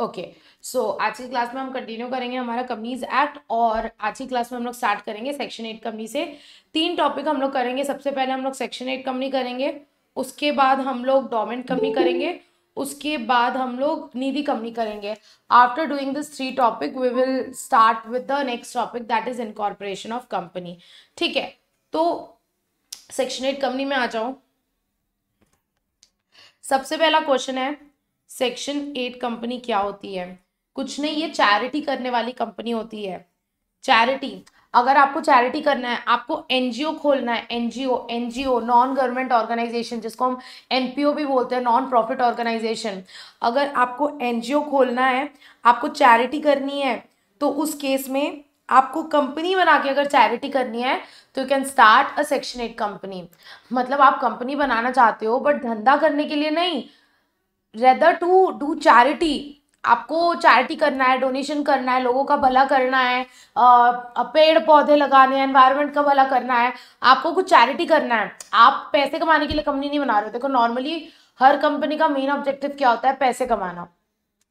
Okay so आज की class में हम कंटिन्यू करेंगे हमारा कंपनीज एक्ट और आज की क्लास में हम लोग स्टार्ट करेंगे सेक्शन एट कंपनी से तीन टॉपिक हम लोग करेंगे सबसे पहले हम लोग सेक्शन एट कंपनी करेंगे उसके बाद हम लोग डोमेंट कंपनी करेंगे उसके बाद हम लोग निधि कंपनी करेंगे after doing this three topic we will start with the next topic that is incorporation of company ठीक है तो सेक्शन एट कंपनी में आ जाओ सबसे पहला क्वेश्चन है सेक्शन एट कंपनी क्या होती है कुछ नहीं ये चैरिटी करने वाली कंपनी होती है चैरिटी अगर आपको चैरिटी करना है आपको एनजीओ खोलना है NGO NGO non government organisation जिसको हम एनपीओ भी बोलते हैं नॉन प्रॉफिट ऑर्गेनाइजेशन अगर आपको एनजीओ खोलना है आपको चैरिटी करनी है तो उस केस में आपको कंपनी बना के अगर चैरिटी करनी है तो you can start a section eight company मतलब आप कंपनी बनाना चाहते हो बट धंधा करने के लिए नहीं रेदर टू डू चैरिटी आपको चैरिटी करना है डोनेशन करना है लोगों का भला करना है पेड़ पौधे लगाने हैं एनवायरनमेंट का भला करना है आपको कुछ चैरिटी करना है आप पैसे कमाने के लिए कंपनी नहीं बना रहे हो देखो नॉर्मली हर कंपनी का मेन ऑब्जेक्टिव क्या होता है पैसे कमाना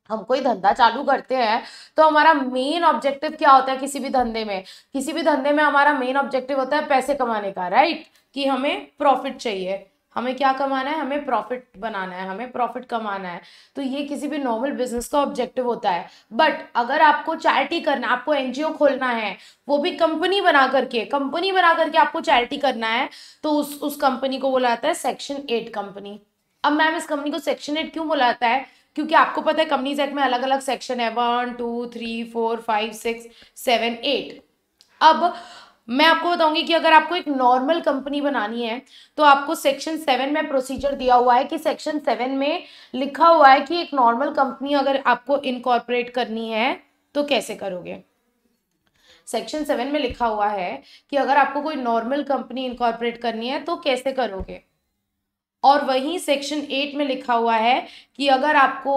हम कोई धंधा चालू करते हैं तो हमारा मेन ऑब्जेक्टिव क्या होता है किसी भी धंधे में किसी भी धंधे में हमारा मेन ऑब्जेक्टिव होता है पैसे कमाने का राइट कि हमें प्रॉफिट चाहिए हमें क्या कमाना है हमें प्रॉफिट बनाना है हमें प्रॉफिट कमाना है तो ये किसी भी नॉर्मल बिजनेस का ऑब्जेक्टिव होता है बट अगर आपको चैरिटी करना आपको एनजीओ खोलना है वो भी कंपनी बना करके कंपनी बना करके आपको चैरिटी करना है तो उस उस कंपनी को बोला जाता है सेक्शन एट कंपनी अब मैम इस कंपनी को सेक्शन एट क्यों बोला जाता है क्योंकि आपको पता है कंपनीज एक्ट में अलग अलग सेक्शन है one two three four five six seven eight अब मैं आपको बताऊंगी कि अगर आपको एक नॉर्मल कंपनी बनानी है तो आपको सेक्शन सेवन में प्रोसीजर दिया हुआ है कि सेक्शन सेवन में लिखा हुआ है कि एक नॉर्मल कंपनी अगर आपको इनकॉर्पोरेट करनी है तो कैसे करोगे सेक्शन सेवन में लिखा हुआ है कि अगर आपको कोई नॉर्मल कंपनी इनकॉर्पोरेट करनी है तो कैसे करोगे और वहीं सेक्शन एट में लिखा हुआ है कि अगर आपको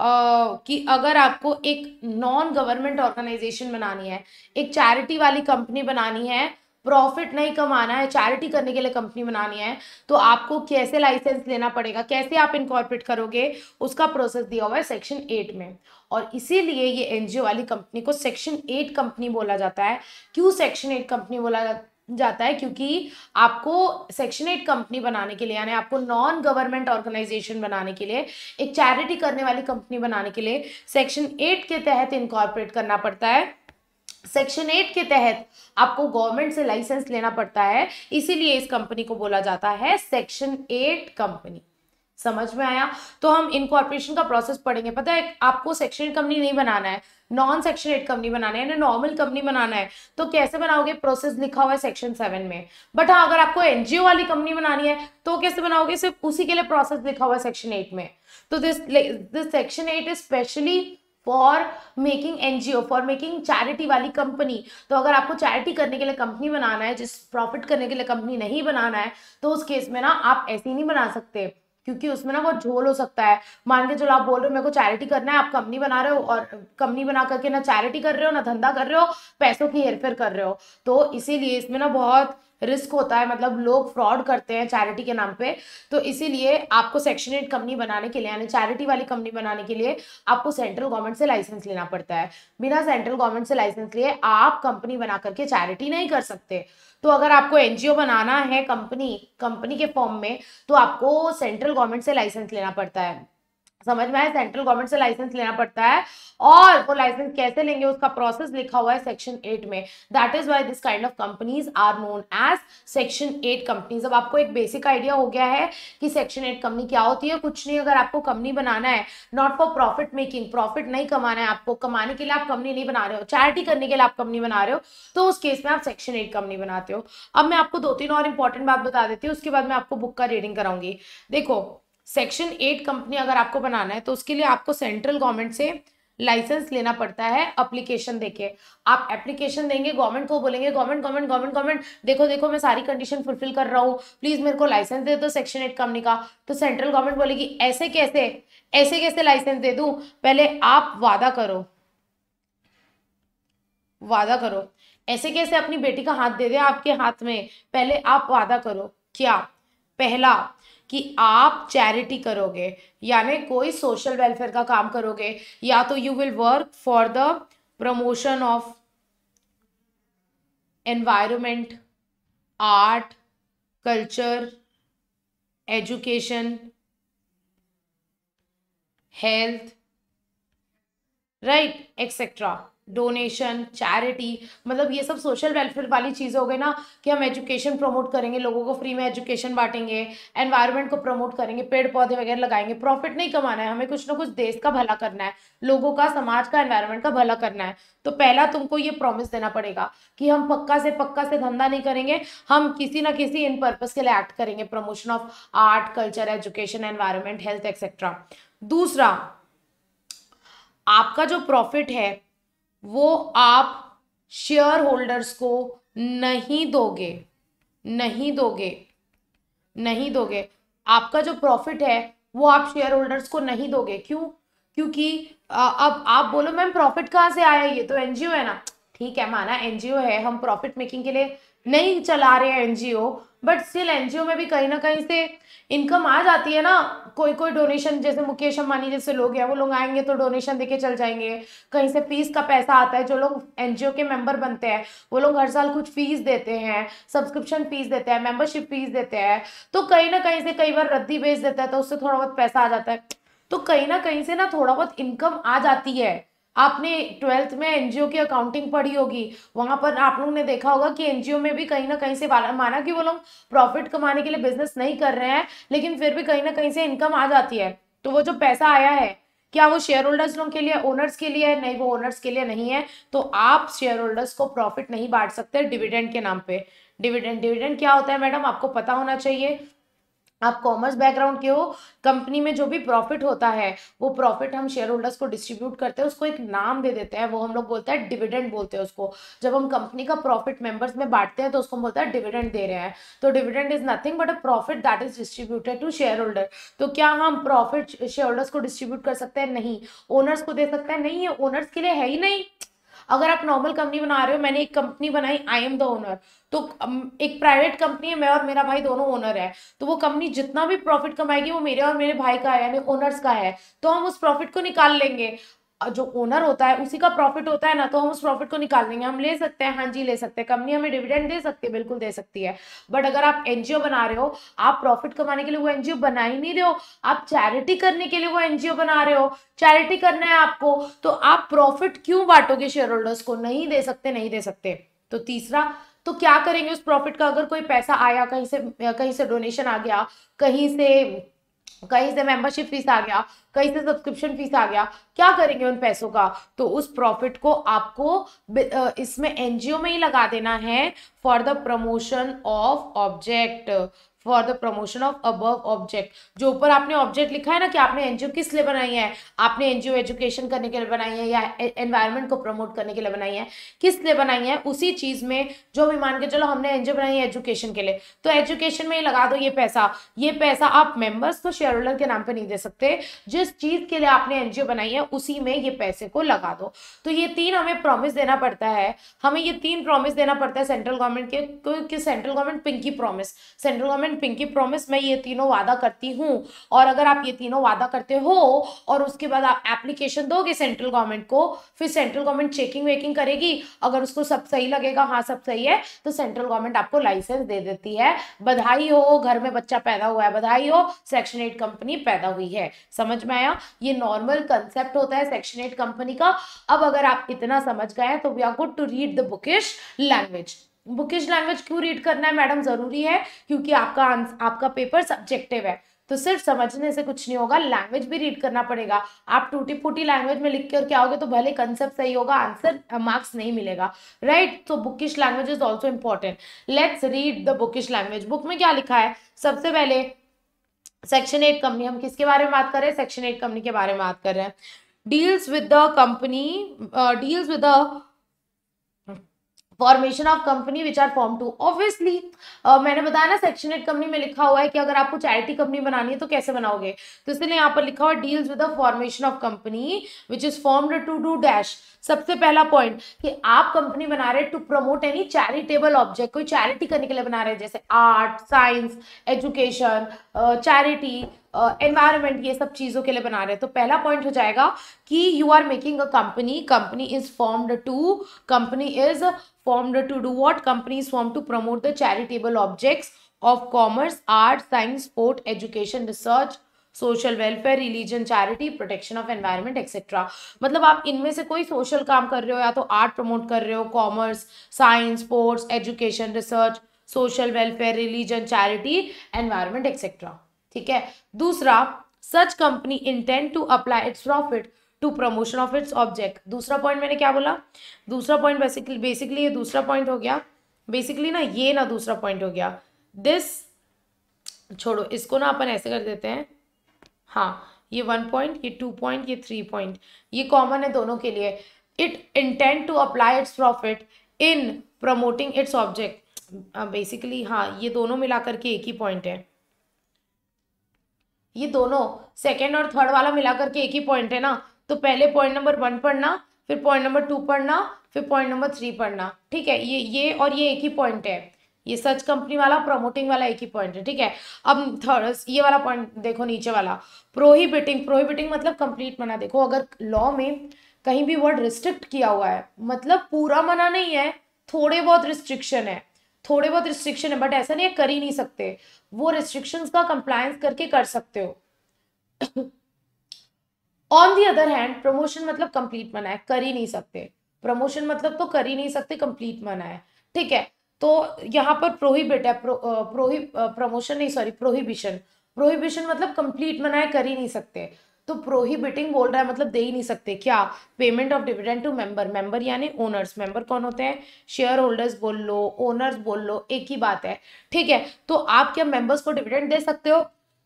आ, कि अगर आपको एक नॉन गवर्नमेंट ऑर्गेनाइजेशन बनानी है एक चैरिटी वाली कंपनी बनानी है प्रॉफिट नहीं कमाना है चैरिटी करने के लिए कंपनी बनानी है तो आपको कैसे लाइसेंस लेना पड़ेगा कैसे आप इनकॉर्पोरेट करोगे उसका प्रोसेस दिया हुआ है सेक्शन एट में और इसीलिए ये एनजीओ वाली कंपनी को सेक्शन एट कंपनी बोला जाता है क्यों सेक्शन एट कंपनी बोला जाता जाता है क्योंकि आपको सेक्शन एट कंपनी बनाने के लिए यानी आपको नॉन गवर्नमेंट ऑर्गेनाइजेशन बनाने के लिए एक चैरिटी करने वाली कंपनी बनाने के लिए सेक्शन एट के तहत इनकॉर्पोरेट करना पड़ता है सेक्शन एट के तहत आपको गवर्नमेंट से लाइसेंस लेना पड़ता है इसीलिए इस कंपनी को बोला जाता है सेक्शन एट कंपनी समझ में आया तो हम इनकॉर्पोरेशन का प्रोसेस पढ़ेंगे पता है आपको सेक्शन कंपनी नहीं बनाना है नॉन सेक्शन एट कंपनी बनाना है यानी नॉर्मल कंपनी बनाना है तो कैसे बनाओगे प्रोसेस लिखा हुआ है सेक्शन सेवन में बट हाँ अगर आपको एनजीओ वाली कंपनी बनानी है तो कैसे बनाओगे सिर्फ उसी के लिए प्रोसेस लिखा हुआ है सेक्शन एट में तो this this section eight is specially for making NGO for making charity वाली कंपनी तो अगर आपको चैरिटी करने के लिए कंपनी बनाना है जिस प्रॉफिट करने के लिए कंपनी नहीं बनाना है तो उस केस में ना आप ऐसी नहीं बना सकते क्योंकि उसमें ना वो झोल हो सकता है मान के चलो आप बोल रहे हो मेरे को चैरिटी करना है आप कंपनी बना रहे हो और कंपनी बना करके ना चैरिटी कर रहे हो ना धंधा कर रहे हो पैसों की हेरफेर कर रहे हो तो इसीलिए इसमें ना बहुत रिस्क होता है मतलब लोग फ्रॉड करते हैं चैरिटी के नाम पे तो इसीलिए आपको सेक्शन एट कंपनी बनाने के लिए यानी चैरिटी वाली कंपनी बनाने के लिए आपको सेंट्रल गवर्नमेंट से लाइसेंस लेना पड़ता है बिना सेंट्रल गवर्नमेंट से लाइसेंस लिए आप कंपनी बना करके चैरिटी नहीं कर सकते तो अगर आपको एनजीओ बनाना है कंपनी कंपनी के फॉर्म में तो आपको सेंट्रल गवर्नमेंट से लाइसेंस लेना पड़ता है समझ में आए सेंट्रल गवर्नमेंट से लाइसेंस लेना पड़ता है और वो लाइसेंस कैसे लेंगे उसका प्रोसेस लिखा हुआ है सेक्शन एट में that is why this kind of companies are known as section eight companies अब आपको एक बेसिक आइडिया हो गया है कि सेक्शन एट कंपनी क्या होती है कुछ नहीं अगर आपको कंपनी बनाना है not for profit making profit नहीं कमाना है आपको कमाने के लिए आप कंपनी नहीं बना रहे हो चैरिटी करने के लिए आप कंपनी बना रहे हो तो उस केस में आप सेक्शन एट कंपनी बनाते हो अब मैं आपको दो तीन और इंपॉर्टेंट बात बता देती हूँ उसके बाद मैं आपको बुक का रीडिंग कराऊंगी देखो सेक्शन एट कंपनी अगर आपको बनाना है तो उसके लिए आपको सेंट्रल गवर्नमेंट से लाइसेंस लेना पड़ता है एप्लीकेशन देके आप एप्लीकेशन देंगे गवर्नमेंट को बोलेंगे गवर्नमेंट गवर्नमेंट गवर्नमेंट गवर्नमेंट देखो देखो मैं सारी कंडीशन फुलफिल कर रहा हूँ प्लीज मेरे को लाइसेंस दे दो सेक्शन एट कंपनी का तो सेंट्रल गवर्नमेंट बोलेगी ऐसे कैसे ऐसे कैसे लाइसेंस दे दूँ पहले आप वादा करो वादा करो ऐसे कैसे अपनी बेटी का हाथ दे दे आपके हाथ में पहले आप वादा करो क्या पहला कि आप चैरिटी करोगे यानी कोई सोशल वेलफेयर का काम करोगे या तो you will work for the promotion of environment art culture education health right etcetera donation charity मतलब ये सब सोशल वेलफेयर वाली चीज़ हो गई ना कि हम एजुकेशन प्रमोट करेंगे लोगों को फ्री में एजुकेशन बांटेंगे एनवायरनमेंट को प्रमोट करेंगे पेड़ पौधे वगैरह लगाएंगे प्रॉफिट नहीं कमाना है हमें कुछ ना कुछ देश का भला करना है लोगों का समाज का एनवायरनमेंट का भला करना है तो पहला तुमको ये प्रॉमिस देना पड़ेगा कि हम पक्का से पक्का से धंधा नहीं करेंगे हम किसी ना किसी इन पर्पज़ के लिए एक्ट करेंगे promotion of art culture education environment health etcetera दूसरा आपका जो प्रॉफिट है वो आप शेयर होल्डर्स को नहीं दोगे नहीं दोगे नहीं दोगे आपका जो प्रॉफिट है वो आप शेयर होल्डर्स को नहीं दोगे क्यों क्योंकि अब आप बोलो मैम प्रॉफिट कहाँ से आया ये तो एनजीओ है ना ठीक है माना एनजीओ है हम प्रॉफिट मेकिंग के लिए नहीं चला रहे हैं एनजीओ बट स्टिल एनजीओ में भी कहीं ना कहीं से इनकम आ जाती है ना कोई कोई डोनेशन जैसे मुकेश अंबानी जैसे लोग हैं वो लोग आएंगे तो डोनेशन देके चल जाएंगे कहीं से फीस का पैसा आता है जो लोग एनजीओ के मेंबर बनते हैं वो लोग हर साल कुछ फीस देते हैं सब्सक्रिप्शन फीस देते हैं मेंबरशिप फीस देते हैं तो कहीं ना कहीं से कई बार रद्दी बेच देता है तो उससे थोड़ा बहुत पैसा आ जाता है तो कहीं ना कहीं से ना थोड़ा बहुत इनकम आ जाती है आपने ट्वेल्थ में एनजीओ की अकाउंटिंग पढ़ी होगी वहां पर आप लोग ने देखा होगा कि एनजीओ में भी कहीं ना कहीं से माना कि वो लोग प्रॉफिट कमाने के लिए बिजनेस नहीं कर रहे हैं लेकिन फिर भी कहीं ना कहीं से इनकम आ जाती है तो वो जो पैसा आया है क्या वो शेयर होल्डर्स लोगों के लिए ओनर्स के लिए है नहीं वो ओनर्स के लिए नहीं है तो आप शेयर होल्डर्स को प्रॉफिट नहीं बांट सकते डिविडेंड के नाम पे डिविडेंड डिविडेंड क्या होता है मैडम आपको पता होना चाहिए आप कॉमर्स बैकग्राउंड के हो कंपनी में जो भी प्रॉफिट होता है वो प्रॉफिट हम शेयर होल्डर्स को डिस्ट्रीब्यूट करते हैं उसको एक नाम दे देते हैं वो हम लोग बोलते हैं डिविडेंड बोलते हैं उसको जब हम कंपनी का प्रॉफिट मेंबर्स में बांटते हैं तो उसको हम बोलते हैं डिविडेंड दे रहे हैं तो dividend is nothing but a profit that is distributed to shareholder तो क्या हम प्रॉफिट शेयर होल्डर्स को डिस्ट्रीब्यूट कर सकते हैं नहीं ओनर्स को दे सकते हैं नहीं ये ओनर्स के लिए है ही नहीं अगर आप नॉर्मल कंपनी बना रहे हो मैंने एक कंपनी बनाई आई एम द ओनर तो एक प्राइवेट कंपनी है मैं और मेरा भाई दोनों ओनर है तो वो कंपनी जितना भी प्रॉफिट कमाएगी वो मेरे और मेरे भाई का है यानी ओनर्स का है तो हम उस प्रॉफिट को निकाल लेंगे जो ओनर होता है उसी का प्रॉफिट होता है ना तो हम उस प्रॉफिट को निकाल लेंगे हम ले सकते हैं हाँ जी ले सकते हैं कंपनी हमें डिविडेंड दे सकती है बिल्कुल दे सकती है बट अगर आप एनजीओ बना रहे हो आप प्रॉफिट कमाने के लिए वो एनजीओ बना ही नहीं रहे हो आप चैरिटी करने के लिए वो एनजीओ बना रहे हो चैरिटी करना है आपको तो आप प्रॉफिट क्यों बांटोगे शेयर होल्डर्स को नहीं दे सकते नहीं दे सकते तो तीसरा तो क्या करेंगे उस प्रॉफिट का अगर कोई पैसा आया कहीं से कहीं से डोनेशन आ गया कहीं से कहीं से मेंबरशिप फीस आ गया कहीं से सब्सक्रिप्शन फीस आ गया क्या करेंगे उन पैसों का तो उस प्रॉफिट को आपको इसमें एनजीओ में ही लगा देना है for the promotion of object for the promotion of above object जो ऊपर आपने ऑब्जेक्ट लिखा है ना कि आपने एनजीओ किस लिए बनाई है आपने एनजीओ एजुकेशन करने के लिए बनाई है या एनवायरमेंट को प्रमोट करने के लिए बनाई है किस लिए बनाई है उसी चीज में जो भी मान के चलो हमने एनजीओ बनाई है एजुकेशन के लिए तो एजुकेशन में ही लगा दो ये पैसा ये पैसा आप मेंबर्स को शेयर होल्डर के नाम पर नहीं दे सकते जिस चीज के लिए आपने एनजीओ बनाई है उसी में ये पैसे को लगा दो तो ये तीन हमें प्रॉमिस देना पड़ता है हमें ये तीन प्रॉमिस देना पड़ता है सेंट्रल गवर्नमेंट के सेंट्रल तो government pinky promise central government and pinky promise मैं ये तीनों वादा करती हूँ और अगर आप ये तीनों वादा करते हो और उसके बाद आप एप्लीकेशन दोगे सेंट्रल गवर्नमेंट को फिर सेंट्रल गवर्नमेंट चेकिंग वेकिंग करेगी अगर उसको सब सही लगेगा हाँ सब सही है तो सेंट्रल गवर्नमेंट आपको लाइसेंस दे देती है बधाई हो घर में बच्चा पैदा हुआ है बधाई हो सेक्शन एट कंपनी पैदा हुई है समझ में आया ये नॉर्मल कंसेप्ट होता है सेक्शन एट कंपनी का अब अगर आप इतना समझ गए तो we are good to read the bookish language bookish language क्यों रीड करना है मैडम ज़रूरी है क्योंकि आपका आपका पेपर सब्जेक्टिव है तो सिर्फ समझने से कुछ नहीं होगा लैंग्वेज भी रीड करना पड़ेगा आप टूटी फूटी लैंग्वेज में लिख के और क्या होगे तो भले कंसेप्ट सही होगा आंसर मार्क्स नहीं मिलेगा राइट तो bookish language is also important let's read the bookish language book में क्या लिखा है सबसे पहले सेक्शन एट कंपनी हम किसके बारे में बात कर रहे हैं सेक्शन एट कंपनी के बारे में बात कर रहे हैं deals with the company deals with the formation of company which are form to obviously मैंने बताया ना सेक्शन एट कंपनी में लिखा हुआ है कि अगर आपको चैरिटी कंपनी बनानी है तो कैसे बनाओगे तो इसलिए यहाँ पर लिखा हुआ deals with the formation of company which is formed to do dash सबसे पहला पॉइंट कि आप कंपनी बना रहे to promote any charitable object कोई चैरिटी करने के लिए बना रहे जैसे art science education charity environment ये सब चीज़ों के लिए बना रहे हैं तो पहला पॉइंट हो जाएगा कि you are making a company company is formed to company is formed to do what? Companies formed to promote the charitable objects of commerce, art, science, sport, education, research, social welfare religion charity protection of environment etcetera मतलब आप इनमें से कोई social काम कर रहे हो या तो आर्ट प्रमोट कर रहे हो commerce science sports education research social welfare religion charity environment etcetera ठीक है दूसरा such company intent to apply its profit to promotion of its object दूसरा पॉइंट मैंने क्या बोला दूसरा पॉइंट बेसिकली बेसिकली ये दूसरा पॉइंट हो गया बेसिकली ना ये ना दूसरा पॉइंट हो गया दिस छोड़ो इसको ना अपन ऐसे कर देते हैं हाँ ये वन पॉइंट ये टू पॉइंट ये थ्री पॉइंट ये कॉमन है दोनों के लिए it intent to apply its profit in promoting its object basically हाँ ये दोनों मिला करके एक ही पॉइंट है ये दोनों सेकेंड और थर्ड वाला मिला करके एक ही पॉइंट है ना तो पहले पॉइंट नंबर वन पढ़ना फिर पॉइंट नंबर टू पढ़ना फिर पॉइंट नंबर थ्री पढ़ना ठीक है ये ये और ये एक ही पॉइंट है ये सर्च कंपनी वाला प्रमोटिंग वाला एक ही पॉइंट है ठीक है अब थर्ड ये वाला पॉइंट देखो नीचे वाला प्रोहिबिटिंग प्रोहिबिटिंग मतलब कंप्लीट मना देखो अगर लॉ में कहीं भी वर्ड रिस्ट्रिक्ट किया हुआ है मतलब पूरा मना नहीं है थोड़े बहुत रिस्ट्रिक्शन है थोड़े बहुत रिस्ट्रिक्शन है बट ऐसा नहीं है कर ही नहीं सकते वो रिस्ट्रिक्शंस का कंप्लायंस करके कर सकते हो on the other hand promotion मतलब कंप्लीट मना है कर ही नहीं सकते प्रमोशन मतलब तो कर ही नहीं सकते कंप्लीट मना है ठीक है तो यहाँ पर प्रोहिबिट है प्रोहिब प्रमोशन नहीं सॉरी प्रोहिबिशन प्रोहिबिशन मतलब कंप्लीट मना है कर ही नहीं सकते तो प्रोहिबिटिंग बोल रहा है मतलब दे ही नहीं सकते क्या payment of dividend to member member यानी ओनर्स मेंबर कौन होते हैं शेयर होल्डर्स बोल लो ओनर्स बोल लो एक ही बात है ठीक है तो आप क्या मेंबर्स को डिविडेंड दे सकते हो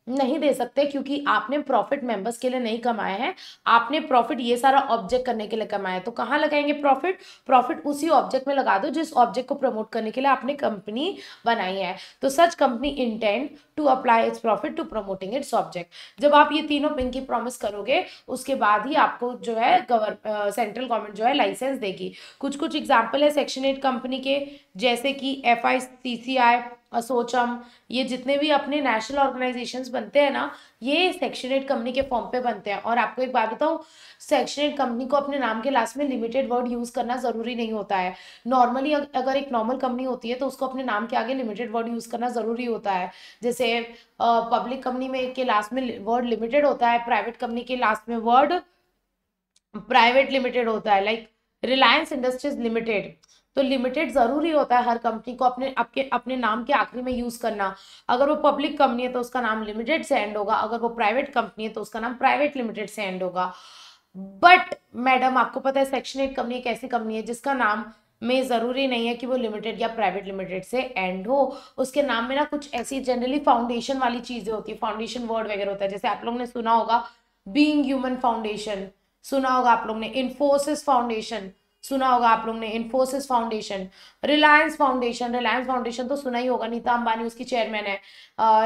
नहीं दे सकते क्योंकि आपने प्रॉफिट मेंबर्स के लिए नहीं कमाए हैं आपने प्रॉफिट ये सारा ऑब्जेक्ट करने के लिए कमाया है तो कहाँ लगाएंगे प्रॉफिट प्रॉफिट उसी ऑब्जेक्ट में लगा दो जिस ऑब्जेक्ट को प्रमोट करने के लिए आपने कंपनी बनाई है तो such company intent to apply its profit to promoting its object जब आप ये तीनों पिंक की प्रॉमिस करोगे उसके बाद ही आपको जो है सेंट्रल गवर्नमेंट जो है लाइसेंस देगी कुछ कुछ एग्जाम्पल है सेक्शन एट कंपनी के जैसे कि एफ आई सी सी आई असोचम ये जितने भी अपने नेशनल ऑर्गेनाइजेशंस बनते हैं ना ये सेक्शन एट कंपनी के फॉर्म पे बनते हैं और आपको एक बात बताऊँ सेक्शनेट कंपनी को अपने नाम के लास्ट में लिमिटेड वर्ड यूज़ करना ज़रूरी नहीं होता है नॉर्मली अगर एक नॉर्मल कंपनी होती है तो उसको अपने नाम के आगे लिमिटेड वर्ड यूज़ करना ज़रूरी होता है जैसे पब्लिक कंपनी में के लास्ट में वर्ड लिमिटेड होता है प्राइवेट कंपनी के लास्ट में वर्ड प्राइवेट लिमिटेड होता है लाइक रिलायंस इंडस्ट्रीज लिमिटेड तो लिमिटेड ज़रूरी होता है हर कंपनी को अपने आपके अपने नाम के आखिरी में यूज़ करना अगर वो पब्लिक कंपनी है तो उसका नाम लिमिटेड से एंड होगा अगर वो प्राइवेट कंपनी है तो उसका नाम प्राइवेट लिमिटेड से एंड होगा बट मैडम आपको पता है सेक्शन एट कंपनी एक ऐसी कंपनी है जिसका नाम में ज़रूरी नहीं है कि वो लिमिटेड या प्राइवेट लिमिटेड से एंड हो उसके नाम में ना कुछ ऐसी जनरली फाउंडेशन वाली चीज़ें होती है फाउंडेशन वर्ड वगैरह होता है जैसे आप लोग ने सुना होगा बींग ह्यूमन फाउंडेशन सुना होगा आप लोग ने इन्फोसिस फाउंडेशन सुना होगा आप लोग ने Infosys foundation Reliance foundation Reliance foundation तो सुना ही होगा नीता अंबानी उसकी चेयरमैन है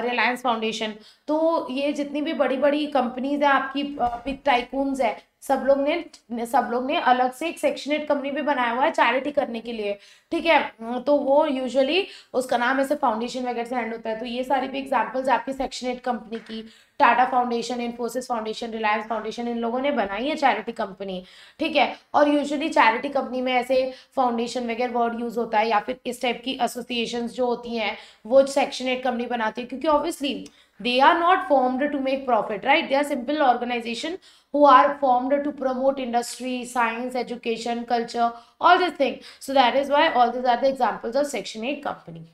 रिलायंस फाउंडेशन तो ये जितनी भी बड़ी बड़ी कंपनीज है आपकी बिग टाइकून्स है सब लोग ने सब लोग ने अलग से एक सेक्शनेट कंपनी भी बनाया हुआ है चैरिटी करने के लिए ठीक है तो वो यूजुअली उसका नाम ऐसे फाउंडेशन वगैरह से एंड होता है तो ये सारी भी एग्जांपल्स आपकी सेक्शनेट कंपनी की Tata foundation Infosys foundation Reliance foundation इन लोगों ने बनाई है चैरिटी कंपनी ठीक है और यूजुअली चैरिटी कंपनी में ऐसे फाउंडेशन वगैरह वर्ड यूज होता है या फिर इस टाइप की एसोसिएशन जो होती हैं वो सेक्शन एट कंपनी बनाती है क्योंकि obviously they are not formed to make profit right they are simple organisation who are formed to promote industry science education culture all this thing so that is why all this are the examples of section eight company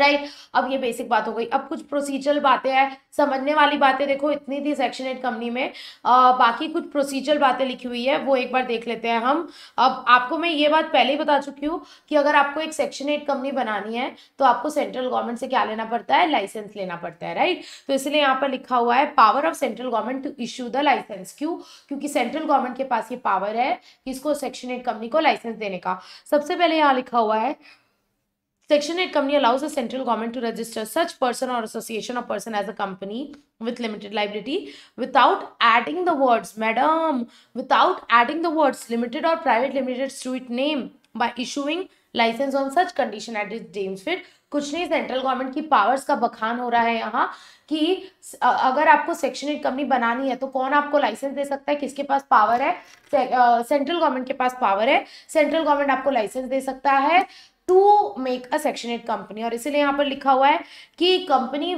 right अब ये basic बात हो गई अब कुछ procedural बातें हैं समझने वाली बातें देखो इतनी थी सेक्शन एट कंपनी में आ, बाकी कुछ प्रोसीजरल बातें लिखी हुई है वो एक बार देख लेते हैं हम अब आपको मैं ये बात पहले ही बता चुकी हूँ कि अगर आपको एक सेक्शन एट कंपनी बनानी है तो आपको सेंट्रल गवर्नमेंट से क्या लेना पड़ता है लाइसेंस लेना पड़ता है राइट तो इसलिए यहाँ पर लिखा हुआ है power of central government to issue the licence क्यों क्योंकि सेंट्रल गवर्नमेंट के पास ये पावर है कि इसको सेक्शन एट कंपनी को लाइसेंस देने का सबसे पहले यहाँ लिखा हुआ है Section 8 company allows the central government to register such person or association or person as a company with limited liability without adding the words, madam, without adding the words limited or private limited to its name by issuing licence on such condition it is deems fit कुछ नहीं central government की powers का बखान हो रहा है यहाँ कि अगर आपको सेक्शन एट कंपनी बनानी है तो कौन आपको लाइसेंस दे सकता है किसके पास पावर है सेंट्रल गवर्नमेंट के पास पावर है सेंट्रल गवर्नमेंट आपको लाइसेंस दे सकता है to make a section eight company और इसीलिए यहाँ पर लिखा हुआ है कि कंपनी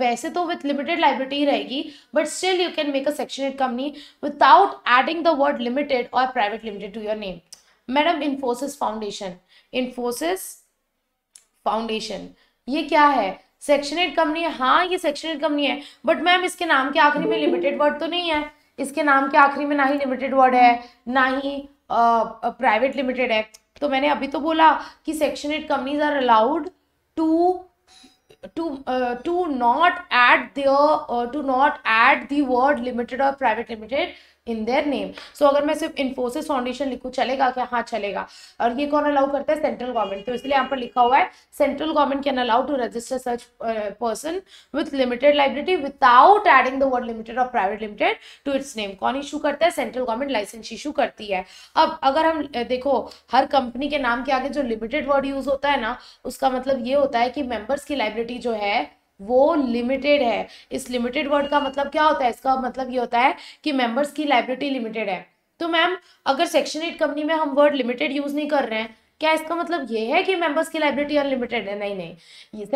वैसे तो विथ लिमिटेड लाइब्रेटी रहेगी but still you can make a section eight company without adding the word limited और private limited to your name madam Infosys foundation Infosys foundation ये क्या है सेक्शन एट कंपनी हाँ ये एट कंपनी है बट मैम इसके नाम के आखिरी में लिमिटेड वर्ड तो नहीं है इसके नाम के आखिरी में ना ही लिमिटेड वर्ड है ना ही प्राइवेट लिमिटेड है तो मैंने अभी तो बोला कि section eight companies are allowed to to to not add to not add the word limited और private limited in their name so अगर मैं सिर्फ इन्फोसिस फाउंडेशन लिखूँ चलेगा क्या हाँ चलेगा और ये कौन अलाउ करता है सेंट्रल गवर्नमेंट तो इसलिए यहाँ पर लिखा हुआ है central government can allow to register such person with limited liability without adding the word limited और private limited to its name कौन इशू करता है सेंट्रल गवर्नमेंट लाइसेंस इशू करती है अब अगर हम देखो हर कंपनी के नाम के आगे जो लिमिटेड वर्ड यूज होता है ना उसका मतलब ये होता है कि मेंबर्स की लाइब्रेटी जो है वो लिमिटेड है इस लिमिटेड वर्ड का मतलब क्या होता है इसका मतलब ये होता है कि मेंबर्स की लाइबिलिटी लिमिटेड है तो मैम अगर सेक्शन एट कंपनी में हम वर्ड लिमिटेड यूज़ नहीं कर रहे हैं क्या इसका मतलब ये है कि मेंबर्स की लाइबिलिटी अनलिमिटेड है नहीं नहीं ये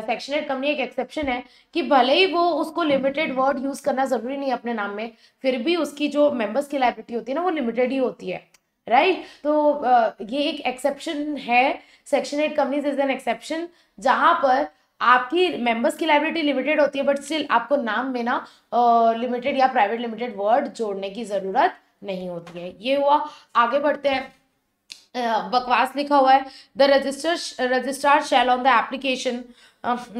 सेक्शन एट कंपनी एक एक्सेप्शन है कि भले ही वो उसको लिमिटेड वर्ड यूज़ करना ज़रूरी नहीं अपने नाम में फिर भी उसकी जो मेंबर्स की लाइबिलिटी होती है ना वो लिमिटेड ही होती है राइट right? तो ये एक एक्सेप्शन है section eight companies is an exception जहाँ पर आपकी मेंबर्स की लाइब्रेरी लिमिटेड होती है बट स्टिल आपको नाम में ना लिमिटेड या प्राइवेट लिमिटेड वर्ड जोड़ने की ज़रूरत नहीं होती है ये हुआ आगे बढ़ते हैं बकवास लिखा हुआ है the register registrar shall on the application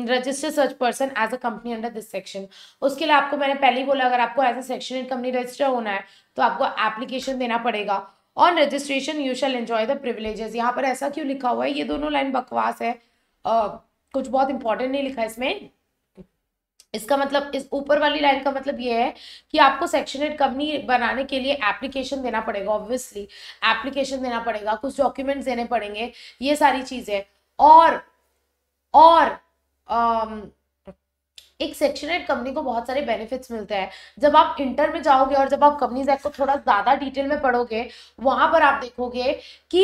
register such person as a company under this section उसके लिए आपको मैंने पहले ही बोला अगर आपको as a section in company register होना है तो आपको एप्लीकेशन देना पड़ेगा on registration you shall enjoy the privileges यहाँ पर ऐसा क्यों लिखा हुआ है ये दोनों लाइन बकवास है uh, कुछ बहुत इंपॉर्टेंट नहीं लिखा इसमें इसका मतलब इस ऊपर वाली लाइन का मतलब ये है कि आपको सेक्शन एट कंपनी बनाने के लिए एप्लीकेशन देना पड़ेगा ऑब्वियसली एप्लीकेशन देना पड़ेगा कुछ डॉक्यूमेंट्स देने पड़ेंगे ये सारी चीज़ें और और आम, um, एक सेक्शन एट कंपनी को बहुत सारे बेनिफिट्स मिलते हैं जब आप इंटर में जाओगे और जब आप कंपनीज एक्ट को थोड़ा ज़्यादा डिटेल में पढ़ोगे वहां पर आप देखोगे कि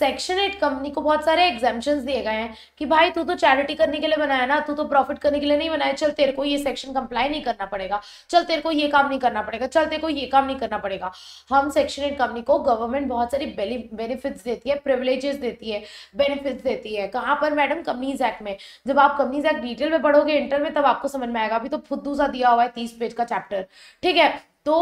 सेक्शन एट कंपनी को बहुत सारे एग्जामेशन दिए गए हैं कि भाई तू तो चैरिटी करने के लिए बनाया ना तू तो प्रॉफिट करने के लिए नहीं बनाया चल तेरे को ये सेक्शन कंप्लाई नहीं करना पड़ेगा चल तेरे को ये काम नहीं करना पड़ेगा चल तेरे को ये काम नहीं करना पड़ेगा हम सेक्शन एट कंपनी को गवर्नमेंट बहुत सारी बेनिफिट्स देती है प्रिवलेजेस देती है बेनिफिट्स देती है कहाँ पर मैडम कंपनीज एक्ट में जब आप कंपनीज एक्ट डिटेल में पढ़ोगे इंटर में तब आपको समझ में आएगा अभी तो फुद्दू सा दिया हुआ है तीस पेज का चैप्टर ठीक है तो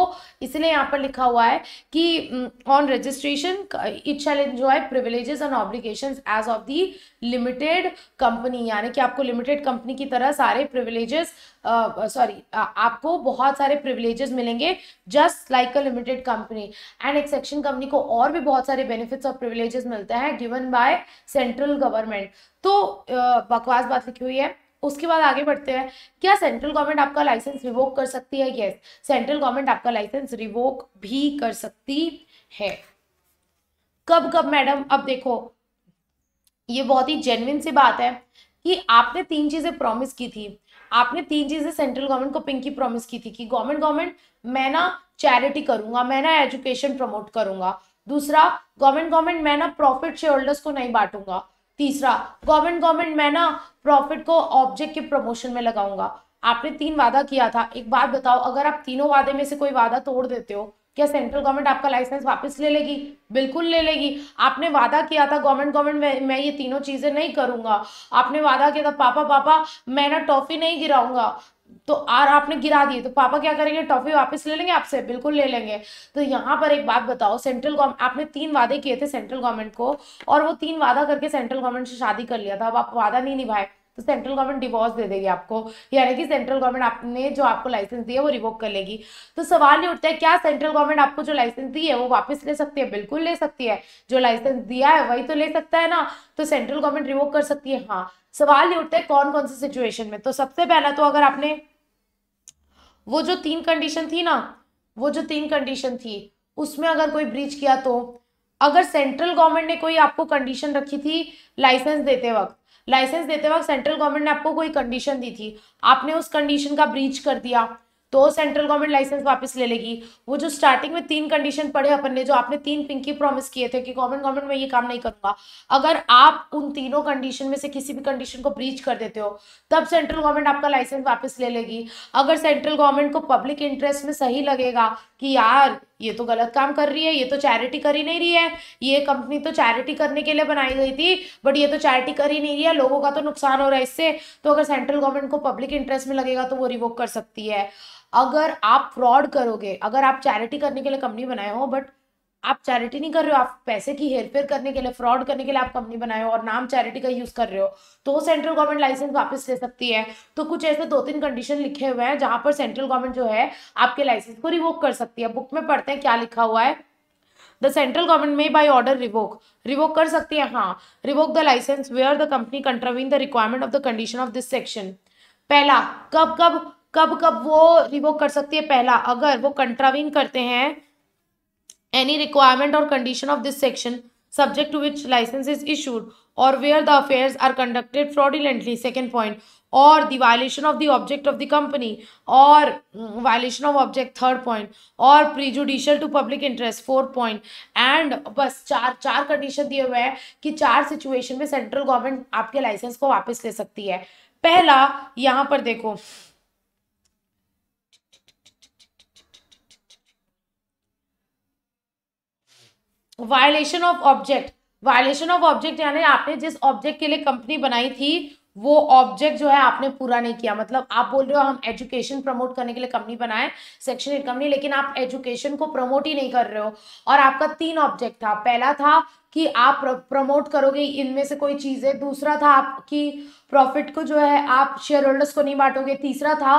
इसलिए यहाँ पर लिखा हुआ है कि on registration it shall enjoy privileges and obligation as of the limited company यानी कि आपको लिमिटेड कंपनी की तरह सारे प्रिविलेजेस सॉरी uh, आपको बहुत सारे प्रिविलेजेस मिलेंगे just like a limited company and एक्सेक्शन कंपनी को और भी बहुत सारे बेनिफिट्स और प्रिविलेजेस मिलते हैं गिवन बाय सेंट्रल गवर्नमेंट तो uh, बकवास बात लिखी हुई है उसके बाद आगे बढ़ते हैं क्या सेंट्रल गवर्नमेंट आपका लाइसेंस रिवोक कर सकती है यस सेंट्रल गवर्नमेंट आपका लाइसेंस रिवोक भी कर सकती है कब कब मैडम अब देखो ये बहुत ही जेनविन सी बात है कि आपने तीन चीजें प्रॉमिस की थी आपने तीन चीजें सेंट्रल गवर्नमेंट को पिंकी प्रॉमिस की थी कि गवर्नमेंट गवर्नमेंट मैं ना चैरिटी करूंगा मैं ना एजुकेशन प्रमोट करूंगा दूसरा गवर्नमेंट गवर्नमेंट मैं ना प्रॉफिट शेयर होल्डर्स को नहीं बांटूंगा तीसरा गवर्नमेंट गवर्नमेंट मैं ना प्रॉफिट को ऑब्जेक्ट के प्रमोशन में लगाऊंगा आपने तीन वादा किया था एक बात बताओ अगर आप तीनों वादे में से कोई वादा तोड़ देते हो क्या सेंट्रल गवर्नमेंट आपका लाइसेंस वापस ले लेगी बिल्कुल ले लेगी आपने वादा किया था गवर्नमेंट गवर्नमेंट मैं, मैं ये तीनों चीज़ें नहीं करूँगा आपने वादा किया था पापा पापा मैं ना टॉफी नहीं गिराऊंगा तो आर आपने गिरा दिए तो पापा क्या करेंगे टॉफी वापस ले लेंगे आपसे बिल्कुल ले लेंगे तो यहाँ पर एक बात बताओ सेंट्रल गवर्नमेंट आपने तीन वादे किए थे सेंट्रल गवर्नमेंट को और वो तीन वादा करके सेंट्रल गवर्नमेंट से शादी कर लिया था अब आप वादा नहीं निभाए तो सेंट्रल गवर्नमेंट डिवोर्स दे देगी आपको यानी कि सेंट्रल गवर्नमेंट आपने जो आपको लाइसेंस दिया वो रिवोक कर लेगी तो सवाल ये उठता है क्या सेंट्रल गवर्नमेंट आपको जो लाइसेंस दी है वो वापस ले सकती है बिल्कुल ले सकती है जो लाइसेंस दिया है वही तो ले सकता है ना तो सेंट्रल गवर्नमेंट रिवोक कर सकती है हाँ सवाल ये उठता है कौन कौन सी सिचुएशन में तो सबसे पहला तो अगर आपने वो जो तीन कंडीशन थी ना वो जो तीन कंडीशन थी उसमें अगर कोई ब्रीच किया तो अगर सेंट्रल गवर्नमेंट ने कोई आपको कंडीशन रखी थी लाइसेंस देते वक्त लाइसेंस देते वक्त सेंट्रल गवर्नमेंट ने आपको कोई कंडीशन दी थी आपने उस कंडीशन का ब्रीच कर दिया तो सेंट्रल गवर्नमेंट लाइसेंस वापस ले लेगी वो जो स्टार्टिंग में तीन कंडीशन पड़े अपन ने जो आपने तीन पिंकी प्रॉमिस किए थे कि गवर्नमेंट गवर्नमेंट में ये काम नहीं करूंगा अगर आप उन तीनों कंडीशन में से किसी भी कंडीशन को ब्रीच कर देते हो तब सेंट्रल गवर्नमेंट आपका लाइसेंस वापस ले लेगी अगर सेंट्रल गवर्नमेंट को पब्लिक इंटरेस्ट में सही लगेगा कि यार ये तो गलत काम कर रही है ये तो चैरिटी कर ही नहीं रही है ये कंपनी तो चैरिटी करने के लिए बनाई गई थी बट ये तो चैरिटी कर ही नहीं रही है लोगों का तो नुकसान हो रहा है इससे तो अगर सेंट्रल गवर्नमेंट को पब्लिक इंटरेस्ट में लगेगा तो वो रिवोक कर सकती है अगर आप फ्रॉड करोगे अगर आप चैरिटी करने के लिए कंपनी बनाए हो बट आप चैरिटी नहीं कर रहे हो आप पैसे की हेरफेर करने के लिए फ्रॉड करने के लिए आप कंपनी बनाए हो और नाम चैरिटी का यूज कर रहे हो तो सेंट्रल गवर्नमेंट लाइसेंस वापस ले सकती है तो कुछ ऐसे दो तीन कंडीशन लिखे हुए हैं जहां पर सेंट्रल गवर्नमेंट जो है आपके लाइसेंस को रिवोक कर सकती है बुक में पढ़ते हैं क्या लिखा हुआ है the central government may by order revoke revoke कर सकती है हाँ revoke the licence where the company contravene the requirement of the condition of this section पहला कब कब कब कब वो रिवोक कर सकती है पहला अगर वो कंट्राविन करते हैं any requirement or condition of this section subject to which license is issued or where the affairs are conducted fraudulently second point or the violation of the object of the company or violation of object third point or prejudicial to public interest fourth point and bas char char condition diye hue hai ki char situation mein central government aapke license ko wapas le sakti hai pehla yahan par dekho violation of object violation of object यानी आपने जिस object के लिए company बनाई थी वो object जो है आपने पूरा नहीं किया मतलब आप बोल रहे हो हम एजुकेशन प्रमोट करने के लिए कंपनी बनाए सेक्शन एट कंपनी लेकिन आप एजुकेशन को प्रमोट ही नहीं कर रहे हो और आपका तीन ऑब्जेक्ट था पहला था कि आप प्रमोट करोगे इनमें से कोई चीज़ है दूसरा था आपकी प्रॉफिट को जो है आप शेयर होल्डर्स को नहीं बांटोगे तीसरा था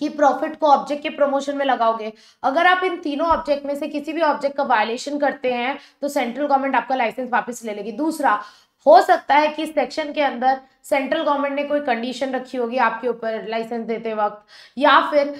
कि प्रॉफिट को ऑब्जेक्ट के प्रमोशन में लगाओगे अगर आप इन तीनों ऑब्जेक्ट में से किसी भी ऑब्जेक्ट का वायलेशन करते हैं तो सेंट्रल गवर्नमेंट आपका लाइसेंस वापस ले लेगी दूसरा हो सकता है कि इस सेक्शन के अंदर सेंट्रल गवर्नमेंट ने कोई कंडीशन रखी होगी आपके ऊपर लाइसेंस देते वक्त या फिर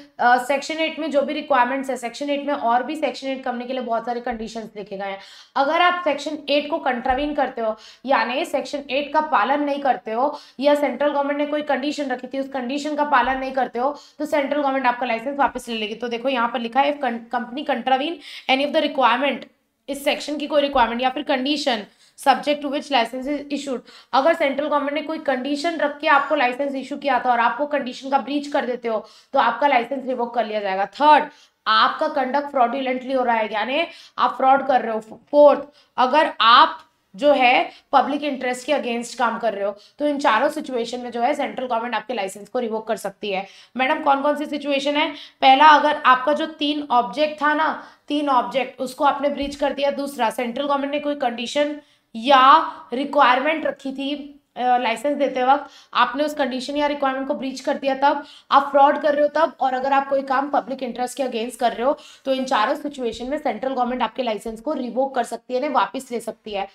सेक्शन एट में जो भी रिक्वायरमेंट्स है सेक्शन एट में और भी सेक्शन एट करने के लिए बहुत सारे कंडीशन देखे गए हैं अगर आप सेक्शन एट को कंट्रावीन करते हो यानी सेक्शन एट का पालन नहीं करते हो या सेंट्रल गवर्नमेंट ने कोई कंडीशन रखी थी उस कंडीशन का पालन नहीं करते हो तो सेंट्रल गवर्नमेंट आपका लाइसेंस वापस ले लेगी तो देखो यहाँ पर लिखा है company contravene any of the requirement इस सेक्शन की कोई रिक्वायरमेंट या फिर condition subject to which licence is issued अगर सेंट्रल गवर्नमेंट ने कोई कंडीशन रख के आपको लाइसेंस इशू किया था और आप वो कंडीशन का ब्रीच कर देते हो तो आपका लाइसेंस रिवोक कर लिया जाएगा थर्ड आपका कंडक्ट फ्रॉडुलेंटली हो रहा है यानी आप फ्रॉड कर रहे हो फोर्थ अगर आप जो है पब्लिक इंटरेस्ट के अगेंस्ट काम कर रहे हो तो इन चारों सिचुएशन में जो है सेंट्रल गवर्नमेंट आपके लाइसेंस को रिवोक कर सकती है मैडम कौन कौन सी सिचुएशन है पहला अगर आपका जो तीन ऑब्जेक्ट था ना तीन ऑब्जेक्ट उसको आपने ब्रीच कर दिया दूसरा सेंट्रल गवर्नमेंट ने कोई कंडीशन या रिक्वायरमेंट रखी थी लाइसेंस देते वक्त आपने उस कंडीशन या रिक्वायरमेंट को ब्रीच कर दिया तब आप फ्रॉड कर रहे हो तब और अगर आप कोई काम पब्लिक इंटरेस्ट के अगेंस्ट कर रहे हो तो इन चारों सिचुएशन में सेंट्रल गवर्नमेंट आपके लाइसेंस को रिवोक कर सकती है वापस ले सकती है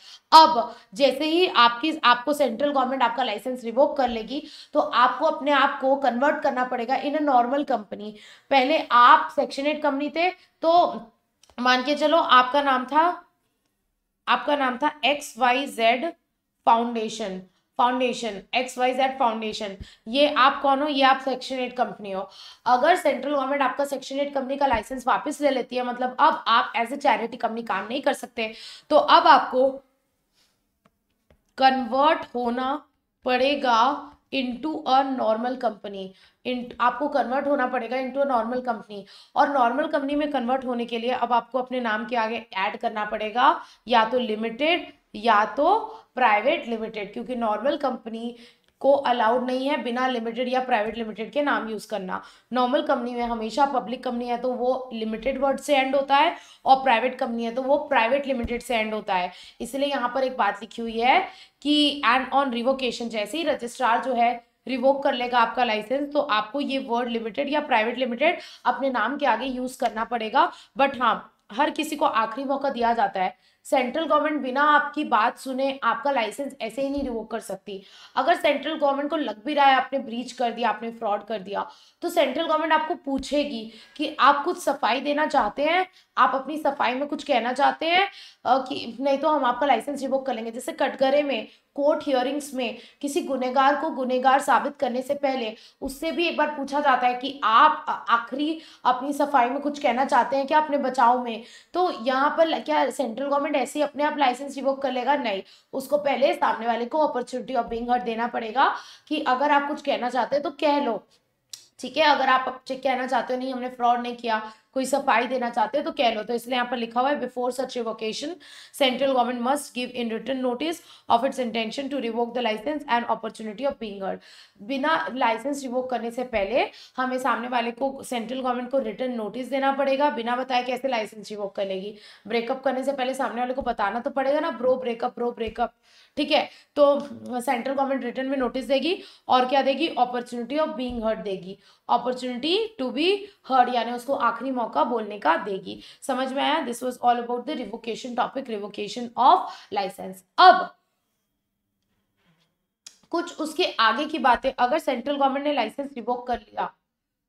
अब जैसे ही आपकी आपको सेंट्रल गवर्नमेंट आपका लाइसेंस रिवोक कर लेगी तो आपको अपने आप को कन्वर्ट करना पड़ेगा इन अ नॉर्मल कंपनी पहले आप सेक्शन एट कंपनी थे तो मान के चलो आपका नाम था आपका नाम था X Y Z foundation foundation X Y Z foundation ये आप कौन हो ये आप सेक्शन एट कंपनी हो अगर सेंट्रल गवर्नमेंट आपका सेक्शन एट कंपनी का लाइसेंस वापस ले लेती है मतलब अब आप एज ए चैरिटी कंपनी काम नहीं कर सकते तो अब आपको कन्वर्ट होना पड़ेगा into a normal company in आपको कन्वर्ट होना पड़ेगा इनटू अ नॉर्मल कंपनी और नॉर्मल कंपनी में कन्वर्ट होने के लिए अब आपको अपने नाम के आगे ऐड करना पड़ेगा या तो लिमिटेड या तो प्राइवेट लिमिटेड क्योंकि नॉर्मल कंपनी को अलाउड नहीं है बिना लिमिटेड या प्राइवेट लिमिटेड के नाम यूज़ करना नॉर्मल कंपनी में हमेशा पब्लिक कंपनी है तो वो लिमिटेड वर्ड से एंड होता है और प्राइवेट कंपनी है तो वो प्राइवेट लिमिटेड से एंड होता है इसलिए यहाँ पर एक बात लिखी हुई है कि एंड ऑन रिवोकेशन जैसे ही रजिस्ट्रार जो है रिवोक कर लेगा आपका लाइसेंस तो आपको ये वर्ड लिमिटेड या प्राइवेट लिमिटेड अपने नाम के आगे यूज करना पड़ेगा बट हाँ हर किसी को आखिरी मौका दिया जाता है सेंट्रल गवर्नमेंट बिना आपकी बात सुने आपका लाइसेंस ऐसे ही नहीं रिवोक कर सकती अगर सेंट्रल गवर्नमेंट को लग भी रहा है आपने ब्रीच कर दिया आपने फ्रॉड कर दिया तो सेंट्रल गवर्नमेंट आपको पूछेगी कि आप कुछ सफाई देना चाहते हैं आप अपनी सफाई में कुछ कहना चाहते हैं कि नहीं तो हम आपका लाइसेंस रिवोक कर लेंगे जैसे कटघरे में कोर्ट हियरिंग्स में किसी गुनेगार को गुनेगार साबित करने से पहले उससे भी एक बार पूछा जाता है कि आप आखिरी अपनी सफाई में कुछ कहना चाहते हैं क्या अपने बचाव में तो यहाँ पर क्या सेंट्रल गवर्नमेंट ऐसे ही अपने आप लाइसेंस रिवोक कर लेगा नहीं उसको पहले सामने वाले को अपॉर्चुनिटी ऑफ बिंग हर्ट देना पड़ेगा कि अगर आप कुछ कहना चाहते हैं तो कह लो ठीक है अगर आप चेक कहना चाहते हो नहीं हमने फ्रॉड नहीं किया कोई सफाई देना चाहते हैं तो कह लो तो इसलिए यहाँ पर लिखा हुआ है before such revocation central government must give in written notice of its intention to revoke the licence and opportunity of being बिना लाइसेंस रिवोक करने से पहले हमें सामने वाले को सेंट्रल गवर्नमेंट को रिटर्न नोटिस देना पड़ेगा बिना बताए कैसे लाइसेंस रिवोक कर लेगी ब्रेकअप करने से पहले सामने वाले को बताना तो पड़ेगा ना ब्रो ब्रेकअप ब्रो ब्रेकअप ठीक है तो सेंट्रल गवर्नमेंट रिटर्न में नोटिस देगी और क्या देगी अपॉर्चुनिटी ऑफ बींग हर्ड देगी अपॉर्चुनिटी टू बी हर्ड यानी उसको आखिरी मौका बोलने का देगी समझ में आया this was all about the revocation topic revocation of licence अब कुछ उसके आगे की बातें अगर सेंट्रल गवर्नमेंट ने लाइसेंस रिवोक कर लिया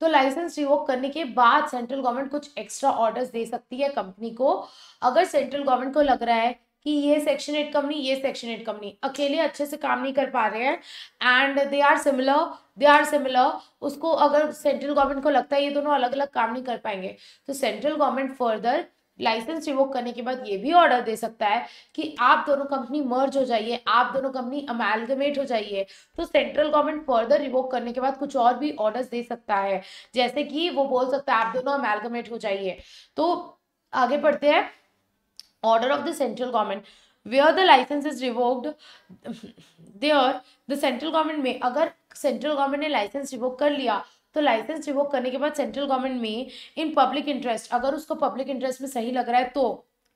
तो लाइसेंस रिवोक करने के बाद सेंट्रल गवर्नमेंट कुछ एक्स्ट्रा ऑर्डर्स दे सकती है कंपनी को अगर सेंट्रल गवर्नमेंट को लग रहा है कि ये सेक्शन एट कंपनी ये सेक्शन एट कंपनी अकेले अच्छे से काम नहीं कर पा रहे हैं and they are similar they are similar उसको अगर सेंट्रल गवर्नमेंट को लगता है ये दोनों अलग अलग काम नहीं कर पाएंगे तो central government further licence revoke करने के बाद ये भी ऑर्डर दे सकता है कि आप दोनों कंपनी मर्ज हो जाइए आप दोनों कंपनी अमेलगमेट हो जाइए तो सेंट्रल गवर्नमेंट फर्दर रिवोक करने के बाद कुछ और भी ऑर्डर्स दे सकता है जैसे कि वो बोल सकता है आप दोनों अमेलगमेट हो जाइए तो आगे बढ़ते हैं order of the central government where the license is revoked there the central government में अगर central government ने license revoke कर लिया तो लाइसेंस रिवोक करने के बाद सेंट्रल गवर्नमेंट में इन पब्लिक इंटरेस्ट अगर उसको पब्लिक इंटरेस्ट में सही लग रहा है तो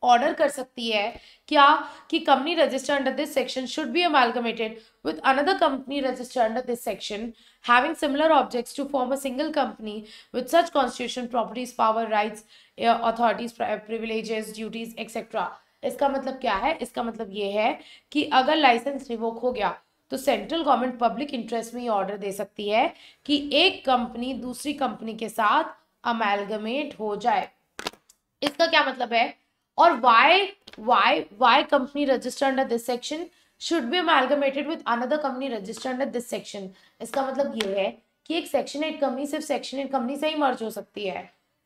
ऑर्डर कर सकती है क्या कि company register under this section should be amalgamated with another company register under this section having similar objects to form a single company with such constitution properties power rights authorities privileges duties etcetera इसका मतलब क्या है इसका मतलब ये है कि अगर लाइसेंस रिवोक हो गया तो सेंट्रल गवर्नमेंट पब्लिक इंटरेस्ट में ये ऑर्डर दे सकती है कि एक कंपनी दूसरी कंपनी के साथ अमेलगमेट हो जाए इसका क्या मतलब है और why why why company registered under this section should be amalgamated with another company registered under this section इसका मतलब ये है कि एक सेक्शन एट कंपनी सिर्फ सेक्शन एट कंपनी से ही मर्ज हो सकती है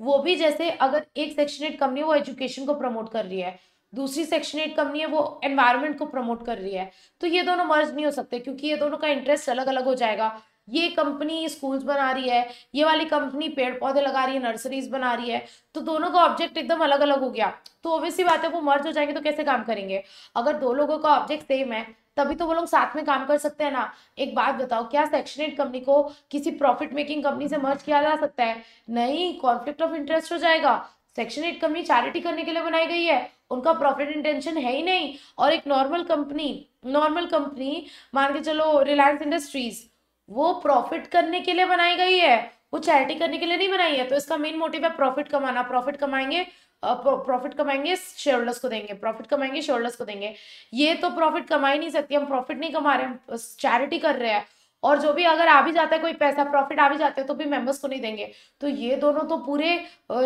वो भी जैसे अगर एक सेक्शन एट कंपनी वो एजुकेशन को प्रमोट कर रही है दूसरी सेक्शन एट कंपनी है वो एनवायरनमेंट को प्रमोट कर रही है तो ये दोनों मर्ज नहीं हो सकते क्योंकि ये दोनों का इंटरेस्ट अलग अलग हो जाएगा ये कंपनी स्कूल्स बना रही है ये वाली कंपनी पेड़ पौधे लगा रही है नर्सरीज बना रही है तो दोनों का ऑब्जेक्ट एकदम अलग अलग हो गया तो ऑब्वियसली बात है वो मर्ज हो जाएंगे तो कैसे काम करेंगे अगर दो लोगों का ऑब्जेक्ट सेम है तभी तो वो लोग साथ में काम कर सकते हैं ना एक बात बताओ क्या सेक्शन एट कंपनी को किसी प्रॉफिट मेकिंग कंपनी से मर्ज किया जा सकता है नहीं कॉन्फ्लिक्ट ऑफ इंटरेस्ट हो जाएगा सेक्शन एट कंपनी चैरिटी करने के लिए बनाई गई है उनका प्रॉफिट इंटेंशन है ही नहीं और एक नॉर्मल कंपनी नॉर्मल कंपनी मान के चलो रिलायंस इंडस्ट्रीज वो प्रॉफिट करने के लिए बनाई गई है वो चैरिटी करने के लिए नहीं बनाई है तो इसका मेन मोटिव है प्रॉफिट कमाना प्रॉफिट कमाएंगे प्रॉफिट कमाएंगे शेयर होल्डर्स को देंगे प्रॉफिट कमाएंगे शेयर होल्डर्स को देंगे ये तो प्रॉफिट कमा ही नहीं सकती हम प्रॉफिट नहीं कमा रहे हम चैरिटी कर रहे हैं और जो भी अगर आ भी जाता है कोई पैसा प्रॉफिट आ भी जाते हैं तो भी मेंबर्स को नहीं देंगे तो ये दोनों तो पूरे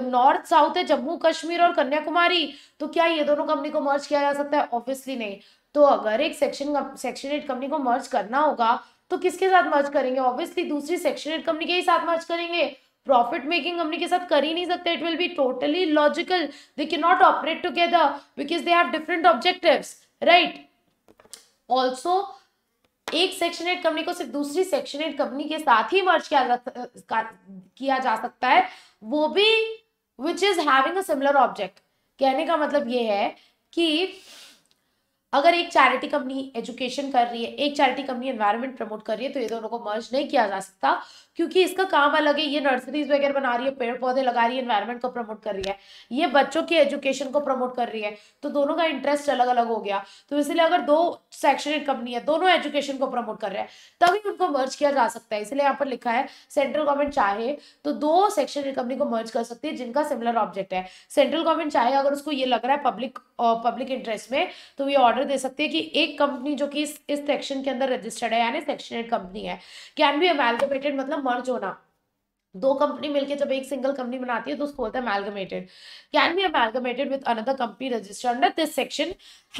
नॉर्थ साउथ है जम्मू कश्मीर और कन्याकुमारी तो क्या ये दोनों कंपनी को मर्ज किया जा सकता है ऑब्वियसली नहीं तो अगर एक सेक्शन सेक्शन एट कंपनी को मर्ज करना होगा तो किसके साथ मर्ज करेंगे ऑब्वियसली दूसरी सेक्शन सेक्शनल कंपनी के ही साथ मर्ज करेंगे प्रॉफिट मेकिंग कंपनी के साथ कर ही नहीं सकते it will be totally logical they cannot operate together because they have different objective right also एक सेक्शन एड कंपनी को सिर्फ दूसरी सेक्शन एड कंपनी के साथ ही मर्ज किया जा किया जा सकता है वो भी which is having a similar object कहने का मतलब ये है कि अगर एक चैरिटी कंपनी एजुकेशन कर रही है एक चैरिटी कंपनी एनवायरनमेंट प्रमोट कर रही है तो ये दोनों को मर्ज नहीं किया जा सकता क्योंकि इसका काम अलग है ये नर्सरीज वगैरह बना रही है पेड़ पौधे लगा रही है इन्वायरमेंट को प्रमोट कर रही है ये बच्चों की एजुकेशन को प्रमोट कर रही है तो दोनों का इंटरेस्ट अलग अलग हो गया तो इसलिए अगर दो सेक्शन कंपनी है दोनों एजुकेशन को प्रमोट कर रहे हैं तभी उनको मर्ज किया जा सकता है इसलिए यहाँ पर लिखा है सेंट्रल गवर्नमेंट चाहे तो दो सेक्शन कंपनी को मर्ज कर सकती है जिनका सिमिलर ऑब्जेक्ट है सेंट्रल गवर्नमेंट चाहे अगर उसको ये लग रहा है पब्लिक पब्लिक इंटरेस्ट में तो ये ऑर्डर दे सकती है कि एक कंपनी जो कि इस सेक्शन के अंदर रजिस्टर्ड है यानी सेक्शन कंपनी है कैन बी अमेलगमेटेड मतलब मर्ज होना दो कंपनी मिलके जब एक सिंगल कंपनी बनाती है तो उसको बोलते हैं amalgamated can be amalgamated with another company registered under this section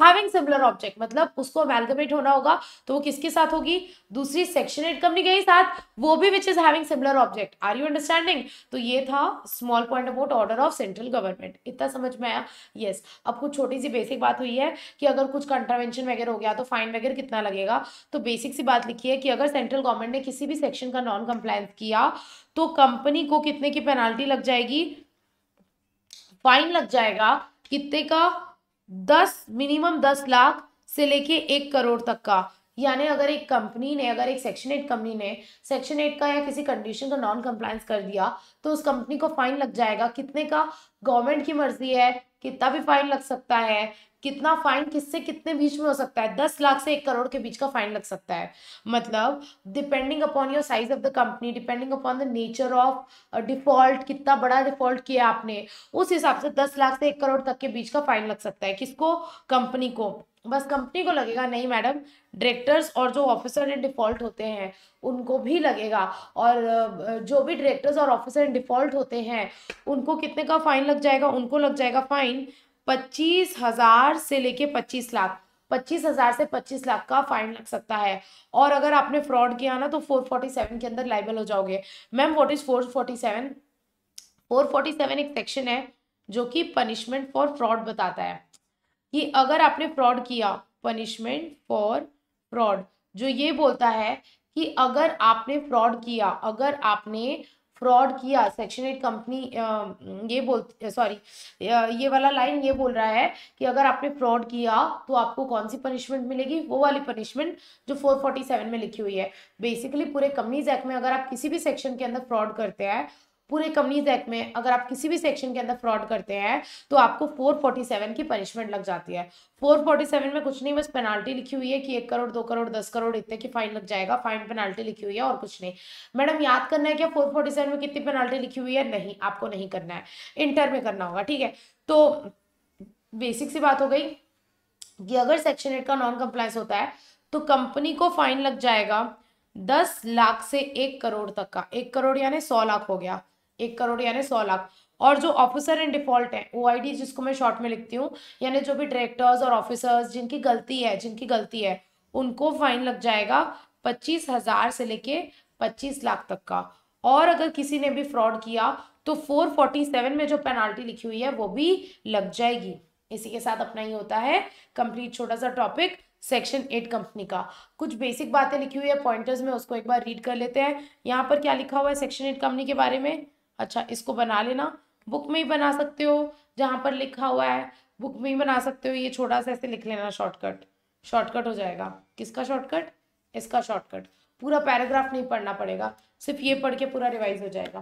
having similar object मतलब उसको अमेलगमेट होना होगा तो वो किसके साथ होगी दूसरी एट कंपनी के ही साथ वो भी which is having similar object are you understanding तो ये था small point about order of central government इतना समझ में आया यस yes. अब कुछ छोटी सी बेसिक बात हुई है कि अगर कुछ कंट्रावेंशन वगैरह हो गया तो फाइन वगैरह कितना लगेगा तो बेसिक सी बात लिखी है कि अगर सेंट्रल गवर्नमेंट ने किसी भी सेक्शन का नॉन कंप्लायंस किया तो कंपनी को कितने की पेनाल्टी लग जाएगी फाइन लग जाएगा कितने का दस मिनिमम दस लाख से लेके एक करोड़ तक का यानी अगर एक कंपनी ने अगर एक सेक्शन एट कंपनी ने सेक्शन एट का या किसी कंडीशन का नॉन कंप्लायंस कर दिया तो उस कंपनी को फाइन लग जाएगा कितने का गवर्नमेंट की मर्जी है कितना भी फाइन लग सकता है कितना फाइन किससे कितने बीच में हो सकता है दस लाख से एक करोड़ के बीच का फाइन लग सकता है मतलब depending upon your size of the company depending upon the nature of default कितना बड़ा डिफॉल्ट किया आपने उस हिसाब से दस लाख से एक करोड़ तक के बीच का फाइन लग सकता है किसको कंपनी को बस कंपनी को लगेगा नहीं मैडम डायरेक्टर्स और जो ऑफिसर इन डिफॉल्ट होते हैं उनको भी लगेगा और uh, जो भी डायरेक्टर्स और ऑफिसर इन डिफॉल्ट होते हैं उनको कितने का फाइन लग जाएगा उनको लग जाएगा फाइन पच्चीस हजार से लेके पच्चीस लाख पच्चीस हजार से पच्चीस लाख का फाइन लग सकता है और अगर आपने फ्रॉड किया ना तो फोर फोर्टी सेवन के अंदर लाइबल हो जाओगे ma'am what is four forty seven four forty seven एक सेक्शन है जो कि पनिशमेंट फॉर फ्रॉड बताता है कि अगर आपने फ्रॉड किया पनिशमेंट फॉर फ्रॉड जो ये बोलता है कि अगर आपने फ्रॉड किया अगर आपने फ्रॉड किया सेक्शन एट कंपनी ये बोल सॉरी ये वाला लाइन ये बोल रहा है कि अगर आपने फ्रॉड किया तो आपको कौन सी पनिशमेंट मिलेगी वो वाली पनिशमेंट जो 447 में लिखी हुई है बेसिकली पूरे कंपनीज एक्ट में अगर आप किसी भी सेक्शन के अंदर फ्रॉड करते हैं पूरे कंपनीज एक्ट में अगर आप किसी भी सेक्शन के अंदर फ्रॉड करते हैं तो आपको 447 की पनिशमेंट लग जाती है 447 में कुछ नहीं बस पेनाल्टी लिखी हुई है कि एक करोड़ दो करोड़ दस करोड़ इतने की फाइन लग जाएगा फाइन पेनाल्टी लिखी हुई है और कुछ नहीं मैडम याद करना है क्या 447 में कितनी पेनाल्टी लिखी हुई है नहीं आपको नहीं करना है इंटर में करना होगा ठीक है तो बेसिक सी बात हो गई कि अगर सेक्शन एट का नॉन कंप्लायंस होता है तो कंपनी को फाइन लग जाएगा दस लाख से एक करोड़ तक का एक करोड़ यानी सौ लाख हो गया एक करोड़ यानी सौ लाख और जो ऑफिसर इन डिफॉल्ट है ओ जिसको मैं शॉर्ट में लिखती हूँ यानी जो भी डायरेक्टर्स और ऑफिसर्स जिनकी गलती है जिनकी गलती है उनको फाइन लग जाएगा पच्चीस हजार से लेके पच्चीस लाख तक का और अगर किसी ने भी फ्रॉड किया तो फोर फोर्टी सेवन में जो पेनाल्टी लिखी हुई है वो भी लग जाएगी इसी के साथ अपना ही होता है कंप्लीट छोटा सा टॉपिक सेक्शन एट कंपनी का कुछ बेसिक बातें लिखी हुई है पॉइंटर्स में उसको एक बार रीड कर लेते हैं यहाँ पर क्या लिखा हुआ है सेक्शन एट कंपनी के बारे में अच्छा इसको बना लेना बुक में ही बना सकते हो जहाँ पर लिखा हुआ है बुक में ही बना सकते हो ये छोटा सा ऐसे लिख लेना शॉर्टकट शॉर्टकट हो जाएगा किसका शॉर्टकट इसका शॉर्टकट पूरा पैराग्राफ नहीं पढ़ना पड़ेगा सिर्फ ये पढ़ के पूरा रिवाइज हो जाएगा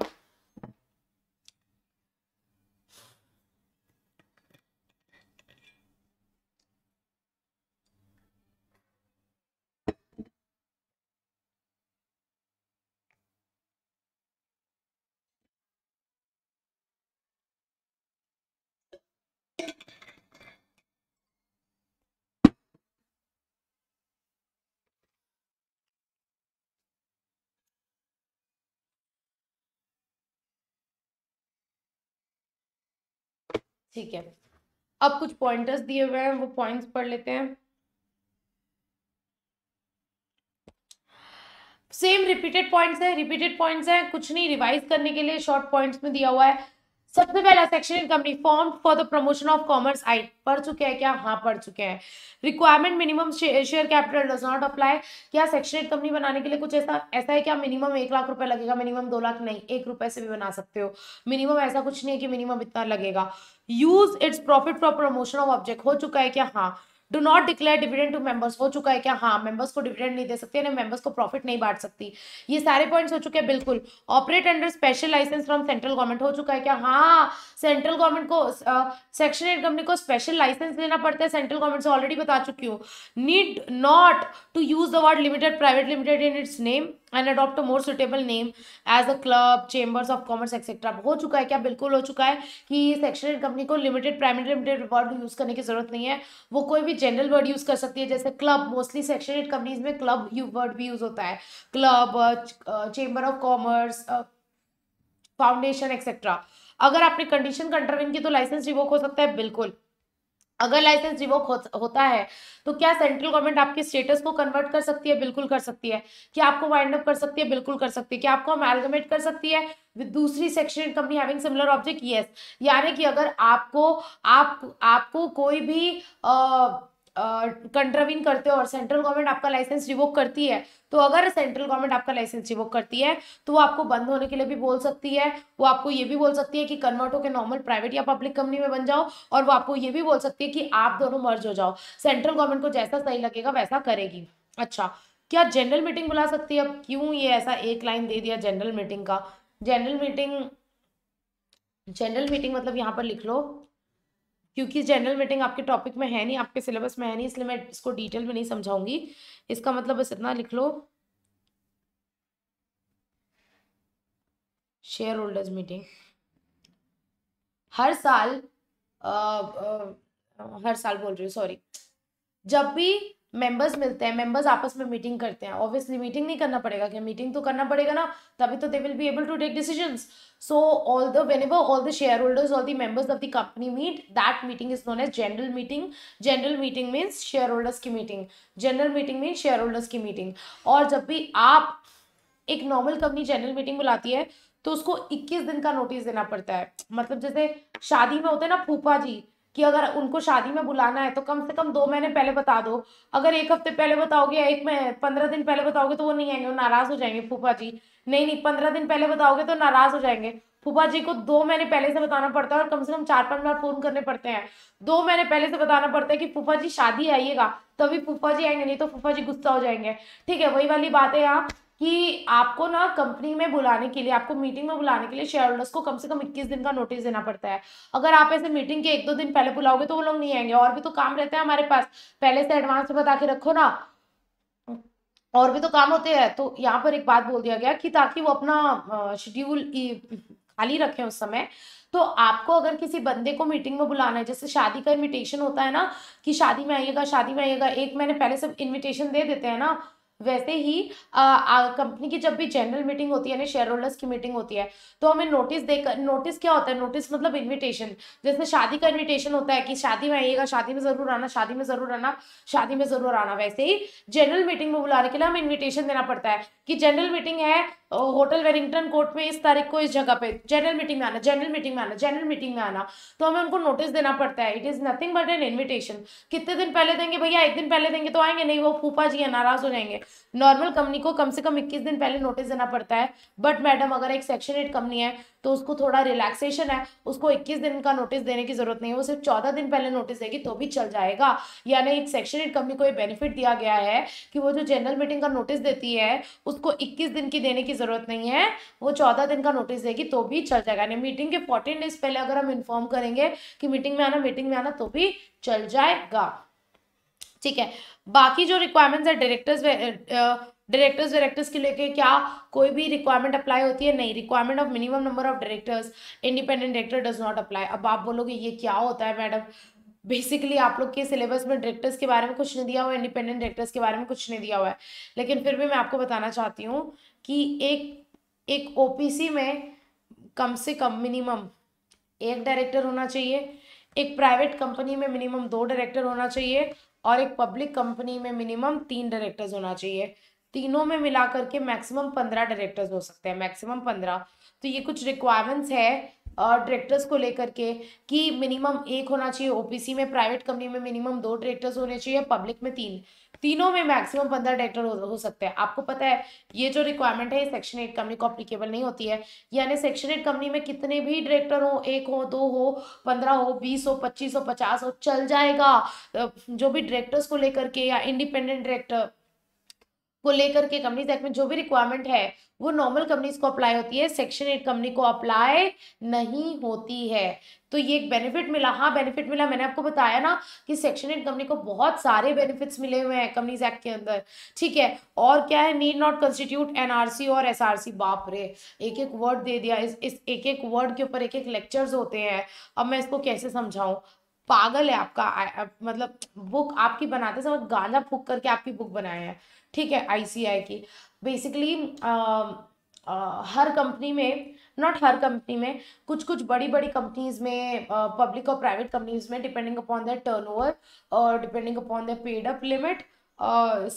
ठीक है अब कुछ पॉइंटर्स दिए हुए हैं वो पॉइंट्स पढ़ लेते हैं सेम रिपीटेड पॉइंट्स हैं रिपीटेड पॉइंट्स हैं कुछ नहीं रिवाइज करने के लिए शॉर्ट पॉइंट्स में दिया हुआ है सबसे पहला section in company form for the promotion of commerce आई पढ़ चुके हैं क्या हाँ पढ़ चुके हैं requirement minimum share capital does not apply क्या सेक्शन इन कंपनी बनाने के लिए कुछ ऐसा ऐसा है क्या मिनिमम एक लाख रुपए लगेगा मिनिमम दो लाख नहीं एक रुपए से भी बना सकते हो मिनिमम ऐसा कुछ नहीं है कि मिनिमम इतना लगेगा use its profit for promotion of object हो चुका है क्या हाँ do not declare dividend to members हो चुका है क्या हाँ मेंबर्स को डिविडेंड नहीं दे सकती यानी मेंबर्स को प्रॉफिट नहीं बांट सकती ये सारे पॉइंट्स हो चुके हैं बिल्कुल operate under special licence from central government हो चुका है क्या हाँ सेंट्रल गवर्नमेंट को सेक्शन एट कंपनी को स्पेशल लाइसेंस लेना पड़ता है सेंट्रल गवर्नमेंट से ऑलरेडी बता चुकी हूँ need not to use the word limited private limited in its name and adopt more suitable name as a club chambers of commerce etcetera हो चुका है क्या बिल्कुल हो चुका है कि सेक्शन कंपनी को limited private limited word use करने की जरूरत नहीं है वो कोई भी जनरल वर्ड यूज़ कर सकती है जैसे क्लब मोस्टली सेक्शन कंपनीज में क्लब वर्ड भी यूज़ होता है club chamber of commerce foundation etcetera अगर आपने कंडीशन कंटरविन की तो लाइसेंस रिवोक हो सकता है बिल्कुल अगर लाइसेंस रिवोक होता है तो क्या सेंट्रल गवर्नमेंट आपके स्टेटस को कन्वर्ट कर सकती है बिल्कुल कर सकती है क्या आपको वाइंड अप कर सकती है बिल्कुल कर सकती है क्या आपको अमेलगमेट कर सकती है विद दूसरी section company having similar object yes यानी कि अगर आपको आप आपको कोई भी आ, कंट्राविन करते हो और सेंट्रल गवर्नमेंट आपका लाइसेंस रिवोक करती है तो अगर सेंट्रल गवर्नमेंट आपका लाइसेंस रिवोक करती है तो वो आपको बंद होने के लिए भी बोल सकती है वो आपको ये भी बोल सकती है कि कन्वर्ट होकर नॉर्मल प्राइवेट या पब्लिक कंपनी में बन जाओ और वो आपको ये भी बोल सकती है कि आप दोनों मर्ज हो जाओ सेंट्रल गवर्नमेंट को जैसा सही लगेगा वैसा करेगी अच्छा क्या जनरल मीटिंग बुला सकती है अब क्यों ये ऐसा एक लाइन दे दिया जनरल मीटिंग का जनरल मीटिंग जनरल मीटिंग मतलब यहाँ पर लिख लो क्योंकि जनरल मीटिंग आपके टॉपिक में है नहीं आपके सिलेबस में है नहीं इसलिए मैं इसको डिटेल में नहीं समझाऊंगी इसका मतलब बस इतना लिख लो शेयर होल्डर्स मीटिंग हर साल आ, आ, हर साल बोल रही हूँ सॉरी जब भी मेंबर्स मिलते हैं मेंबर्स आपस में मीटिंग करते हैं ऑब्वियसली मीटिंग नहीं करना पड़ेगा क्या मीटिंग तो करना पड़ेगा ना तभी तो they will be able to take decisions so all the whenever all the shareholders all the members of the company meet that meeting is known as general meeting general meeting means shareholders की meeting general meeting means shareholders की meeting और जब भी आप एक normal company general meeting बुलाती है तो उसको 21 दिन का नोटिस देना पड़ता है मतलब जैसे शादी में होते हैं ना फूफा जी कि अगर उनको शादी में बुलाना है तो कम से कम दो महीने पहले बता दो अगर एक हफ्ते पहले बताओगे या एक में पंद्रह दिन पहले बताओगे तो वो नहीं आएंगे वो नाराज हो जाएंगे फूफा जी नहीं नहीं पंद्रह दिन पहले बताओगे तो नाराज हो जाएंगे फूफा जी को दो महीने पहले से बताना पड़ता है और कम से कम चार पांच बार फोन करने पड़ते हैं दो महीने पहले से बताना पड़ता है कि फूफा जी शादी आइएगा तभी फूफा जी आएंगे नहीं तो फूफा जी गुस्सा हो जाएंगे ठीक है वही वाली बात है यहाँ कि आपको ना कंपनी में बुलाने के लिए आपको मीटिंग में बुलाने के लिए शेयर होल्डर्स को कम से कम 21 दिन का नोटिस देना पड़ता है अगर आप ऐसे मीटिंग के एक दो दिन पहले बुलाओगे तो वो लोग नहीं आएंगे और भी तो काम रहते हैं हमारे पास पहले से एडवांस में बता के रखो ना और भी तो काम होते हैं तो यहाँ पर एक बात बोल दिया गया कि ताकि वो अपना शेड्यूल खाली रखें उस समय तो आपको अगर किसी बंदे को मीटिंग में बुलाना है जैसे शादी का इनविटेशन होता है ना कि शादी में आइएगा शादी में आइएगा एक महीने पहले सब इनविटेशन दे देते हैं ना वैसे ही कंपनी की जब भी जनरल मीटिंग होती है यानी शेयर होल्डर्स की मीटिंग होती है तो हमें नोटिस देकर नोटिस क्या होता है नोटिस मतलब इनविटेशन जैसे शादी का इनविटेशन होता है कि शादी में आइएगा शादी में जरूर आना शादी में जरूर आना शादी में जरूर आना वैसे ही जनरल मीटिंग में बुलाने के लिए हमें इन्विटेशन देना पड़ता है कि जनरल मीटिंग है होटल वेलिंगटन कोर्ट में इस तारीख को इस जगह पे जनरल मीटिंग में आना जनरल मीटिंग में आना जनरल मीटिंग में आना तो हमें उनको नोटिस देना पड़ता है it is nothing but an invitation कितने दिन पहले देंगे भैया एक दिन पहले देंगे तो आएंगे नहीं वो फूफा जी है नाराज हो जाएंगे नॉर्मल कंपनी को कम से कम इक्कीस दिन पहले नोटिस देना पड़ता है बट मैडम अगर एक सेक्शन एट कंपनी है तो उसको थोड़ा रिलैक्सेशन है उसको 21 दिन का नोटिस देने की जरूरत नहीं है वो सिर्फ चौदह दिन पहले नोटिस देगी तो भी चल जाएगा यानी एक सेक्शन एट कंपनी को ये बेनिफिट दिया गया है कि वो जो जनरल मीटिंग का नोटिस देती है उसको इक्कीस दिन की देने की जरूरत नहीं है वो चौदह दिन का नोटिस देगी तो भी चल जाएगा यानी मीटिंग के फोर्टीन डेज पहले अगर हम इन्फॉर्म करेंगे कि मीटिंग में आना मीटिंग में आना तो भी चल जाएगा ठीक है बाकी जो रिक्वायरमेंट्स है डायरेक्टर्स डायरेक्टर्स डायरेक्टर्स के लेके क्या कोई भी रिक्वायरमेंट अप्लाई होती है नहीं requirement of minimum number of directors independent director does not apply अब आप बोलोगे ये क्या होता है मैडम बेसिकली आप लोग के सिलेबस में डायरेक्टर्स के बारे में कुछ नहीं दिया हुआ है इंडिपेंडेंट डायरेक्टर्स के बारे में कुछ नहीं दिया हुआ है लेकिन फिर भी मैं आपको बताना चाहती हूँ कि एक एक ओ में कम से कम मिनिमम एक डायरेक्टर होना चाहिए एक प्राइवेट कंपनी में मिनिमम दो डायरेक्टर होना चाहिए और एक पब्लिक कंपनी में मिनिमम तीन डायरेक्टर्स होना चाहिए तीनों में मिला करके मैक्सिमम पंद्रह डायरेक्टर्स हो सकते हैं मैक्सिमम पंद्रह तो ये कुछ रिक्वायरमेंट्स है डायरेक्टर्स को लेकर के कि मिनिमम एक होना चाहिए ओपीसी में प्राइवेट कंपनी में मिनिमम दो डायरेक्टर्स होने चाहिए पब्लिक में तीन तीनों में मैक्सिमम पंद्रह डायरेक्टर हो, हो सकते हैं आपको पता है ये जो रिक्वायरमेंट है ये सेक्शन एट कंपनी को अप्लीकेबल नहीं होती है यानी सेक्शन एट कंपनी में कितने भी डायरेक्टर हो एक हो दो हो पंद्रह हो बीस हो पच्चीस हो पचास हो चल जाएगा जो भी डायरेक्टर्स को लेकर के या इंडिपेंडेंट डायरेक्टर को लेकर के कंपनीज एक्ट में जो भी रिक्वायरमेंट है वो नॉर्मल कंपनीज को अप्लाई होती है सेक्शन एट कंपनी को अप्लाई नहीं होती है तो ये एक बेनिफिट मिला हाँ बेनिफिट मिला मैंने आपको बताया ना कि सेक्शन एट कंपनी को बहुत सारे बेनिफिट्स मिले हुए हैं कंपनीज एक्ट के अंदर ठीक है और क्या है नीड नॉट कंस्टिट्यूट एनआरसी और एसआरसी बाप रे एक एक वर्ड दे दिया इस, इस एक एक वर्ड के ऊपर एक एक लेक्चर्स होते हैं अब मैं इसको कैसे समझाऊँ पागल है आपका आ, मतलब बुक आपकी बनाते समय गांजा फूक करके आपकी बुक बनाया है ठीक है आईसीआई की बेसिकली um, uh, हर कंपनी में नॉट हर कंपनी में कुछ कुछ बड़ी बड़ी कंपनीज में पब्लिक uh, और प्राइवेट कंपनीज में डिपेंडिंग अपॉन टर्न टर्नओवर और depending upon the paid up limit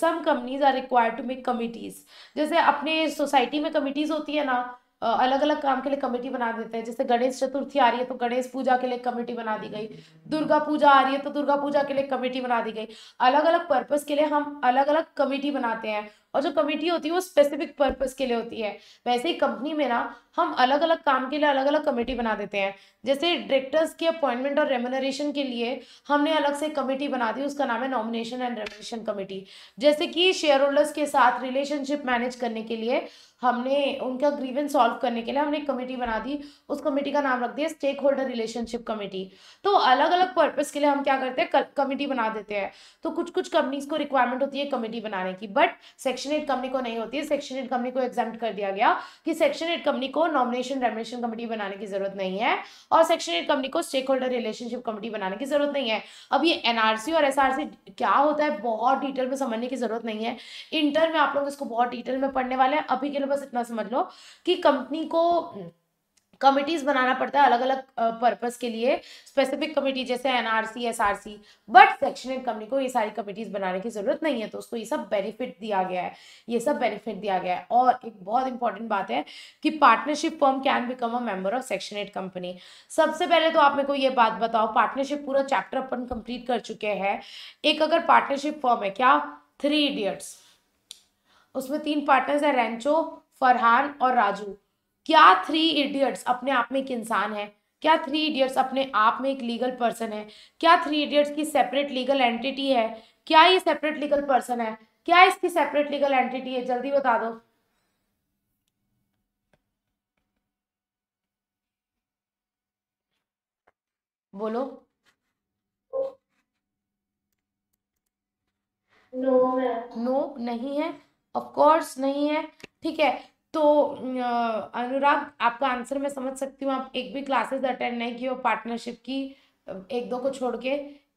some companies are required to make committees जैसे अपने सोसाइटी में कमिटीज़ होती है ना अलग अलग काम के लिए कमेटी बना देते हैं जैसे गणेश चतुर्थी आ रही है तो गणेश पूजा के लिए कमेटी बना दी गई दुर्गा पूजा आ रही है तो दुर्गा पूजा के लिए कमेटी बना दी गई अलग अलग पर्पस के लिए हम अलग अलग कमेटी बनाते हैं और जो कमेटी होती है वो स्पेसिफिक पर्पस के लिए होती है वैसे ही कंपनी में ना हम अलग अलग काम के लिए अलग अलग कमेटी बना देते हैं जैसे डायरेक्टर्स के अपॉइंटमेंट और रेमोनरेशन के लिए हमने अलग से कमेटी बना दी उसका नाम है नॉमिनेशन एंड रेमोनेशन कमेटी जैसे कि शेयर होल्डर्स के साथ रिलेशनशिप मैनेज करने के लिए हमने उनका ग्रीवेंस सॉल्व करने के लिए हमने एक कमेटी बना दी उस कमेटी का नाम रख दिया स्टेक होल्डर रिलेशनशिप कमेटी तो अलग अलग पर्पज़ के लिए हम क्या करते हैं कमेटी बना देते हैं तो कुछ कुछ कंपनीज को रिक्वायरमेंट होती है कमेटी बनाने की बट सेक्शन एट कंपनी को नहीं होती है सेक्शन एट कंपनी को एग्जाम कर दिया गया कि सेक्शन एट कंपनी को नॉमिनेशन रेमिनेशन कमेटी बनाने की जरूरत नहीं है और सेक्शन एट कंपनी को स्टेक होल्डर रिलेशनशिप कमेटी बनाने की जरूरत नहीं है अब ये एनआरसी और एस क्या होता है बहुत डिटेल में समझने की जरूरत नहीं है इंटर में आप लोग इसको बहुत डिटेल में पढ़ने वाले हैं अभी के लिए बस इतना समझ लो कि कंपनी को कमिटीज बनाना पड़ता है अलग अलग पर्पस के लिए स्पेसिफिक कमेटी जैसे NRC SRC but section eight company को ये सारी कमेटीज बनाने की जरूरत नहीं है तो उसको ये सब बेनिफिट दिया गया है ये सब बेनिफिट दिया गया है और एक बहुत इंपॉर्टेंट बात है कि partnership form can become a member of section eight company सबसे पहले तो आप मेरे को ये बात बताओ पार्टनरशिप पूरा चैप्टर अपन कंप्लीट कर चुके हैं एक अगर पार्टनरशिप फॉर्म है क्या थ्री इडियट्स उसमें तीन पार्टनर्स हैं रेंचो फरहान और राजू क्या थ्री इडियट्स अपने आप में एक इंसान है क्या थ्री इडियट्स अपने आप में एक लीगल पर्सन है क्या थ्री इडियट्स की सेपरेट लीगल एंटिटी है क्या ये सेपरेट लीगल पर्सन है क्या इसकी सेपरेट लीगल एंटिटी है जल्दी बता दो बोलो नो no, no, नहीं है ऑफ कोर्स नहीं है ठीक है तो अनुराग आपका आंसर मैं समझ सकती हूँ आप एक भी क्लासेस अटेंड नहीं किए हो पार्टनरशिप की एक दो को छोड़ के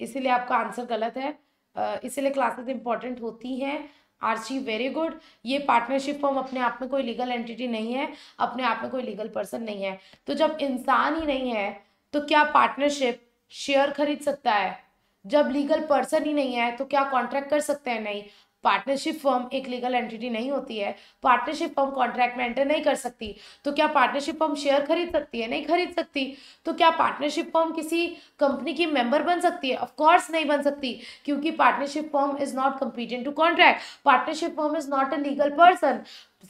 इसीलिए आपका आंसर गलत है इसीलिए क्लासेस इंपॉर्टेंट होती हैं आर सी वेरी गुड ये पार्टनरशिप फॉर्म अपने आप में कोई लीगल एंटिटी नहीं है अपने आप में कोई लीगल पर्सन नहीं है तो जब इंसान ही नहीं है तो क्या पार्टनरशिप शेयर खरीद सकता है जब लीगल पर्सन ही नहीं है तो क्या कॉन्ट्रैक्ट कर सकते हैं नहीं पार्टनरशिप फर्म एक लीगल एंटिटी नहीं होती है पार्टनरशिप फर्म कॉन्ट्रैक्ट में एंटर नहीं कर सकती तो क्या पार्टनरशिप फर्म शेयर खरीद सकती है नहीं खरीद सकती तो क्या पार्टनरशिप फर्म किसी कंपनी की मेंबर बन सकती है ऑफकोर्स नहीं बन सकती क्योंकि partnership firm is not competent to contract partnership firm is not a legal person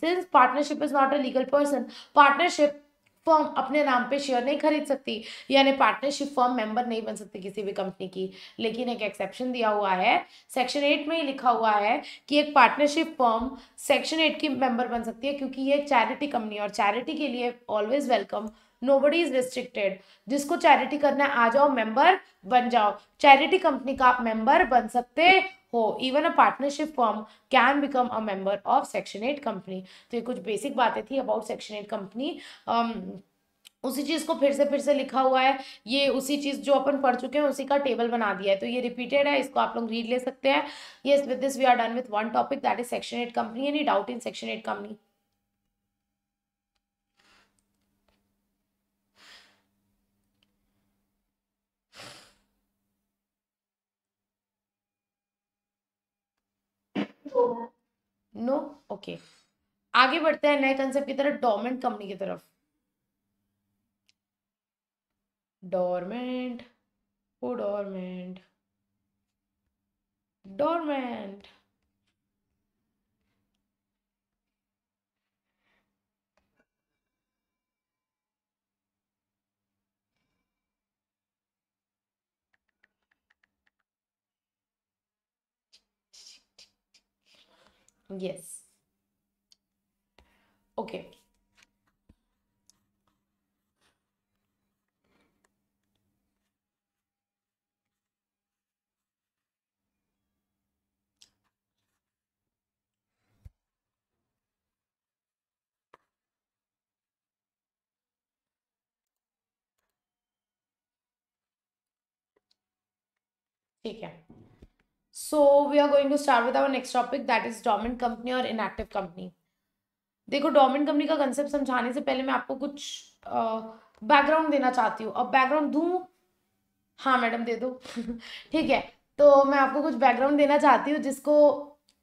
since partnership is not a legal person partnership firm अपने नाम पे शेयर नहीं खरीद सकती यानी पार्टनरशिप फर्म मेंबर नहीं बन सकती किसी भी कंपनी की लेकिन एक एक्सेप्शन दिया हुआ है सेक्शन एट में ही लिखा हुआ है कि एक पार्टनरशिप फर्म सेक्शन एट की मेंबर बन सकती है क्योंकि ये चैरिटी कंपनी और चैरिटी के लिए always welcome nobody is restricted जिसको चैरिटी करना है आ जाओ मेंबर बन जाओ चैरिटी कंपनी का आप मेंबर बन सकते हो even a partnership form can become a member of section eight company तो ये कुछ बेसिक बातें थी अबाउट सेक्शन एट कंपनी उसी चीज़ को फिर से फिर से लिखा हुआ है ये उसी चीज़ जो अपन पढ़ चुके हैं उसी का टेबल बना दिया है तो ये रिपीटेड है इसको आप लोग रीड ले सकते हैं yes with this we are done with one topic that is section eight company any doubt in section eight company no okay आगे बढ़ते हैं नए कंसेप्ट की तरफ डोमेंट कंपनी की तरफ dormant dormant dormant Yes. Okay. ठीक है so we are going to start with our next topic that is dormant company और इनएक्टिव कंपनी देखो डोमेंट कंपनी का कंसेप्ट समझाने से पहले मैं आपको कुछ बैकग्राउंड uh, देना चाहती हूँ अब बैकग्राउंड दूँ हाँ मैडम दे दो ठीक है तो मैं आपको कुछ बैकग्राउंड देना चाहती हूँ जिसको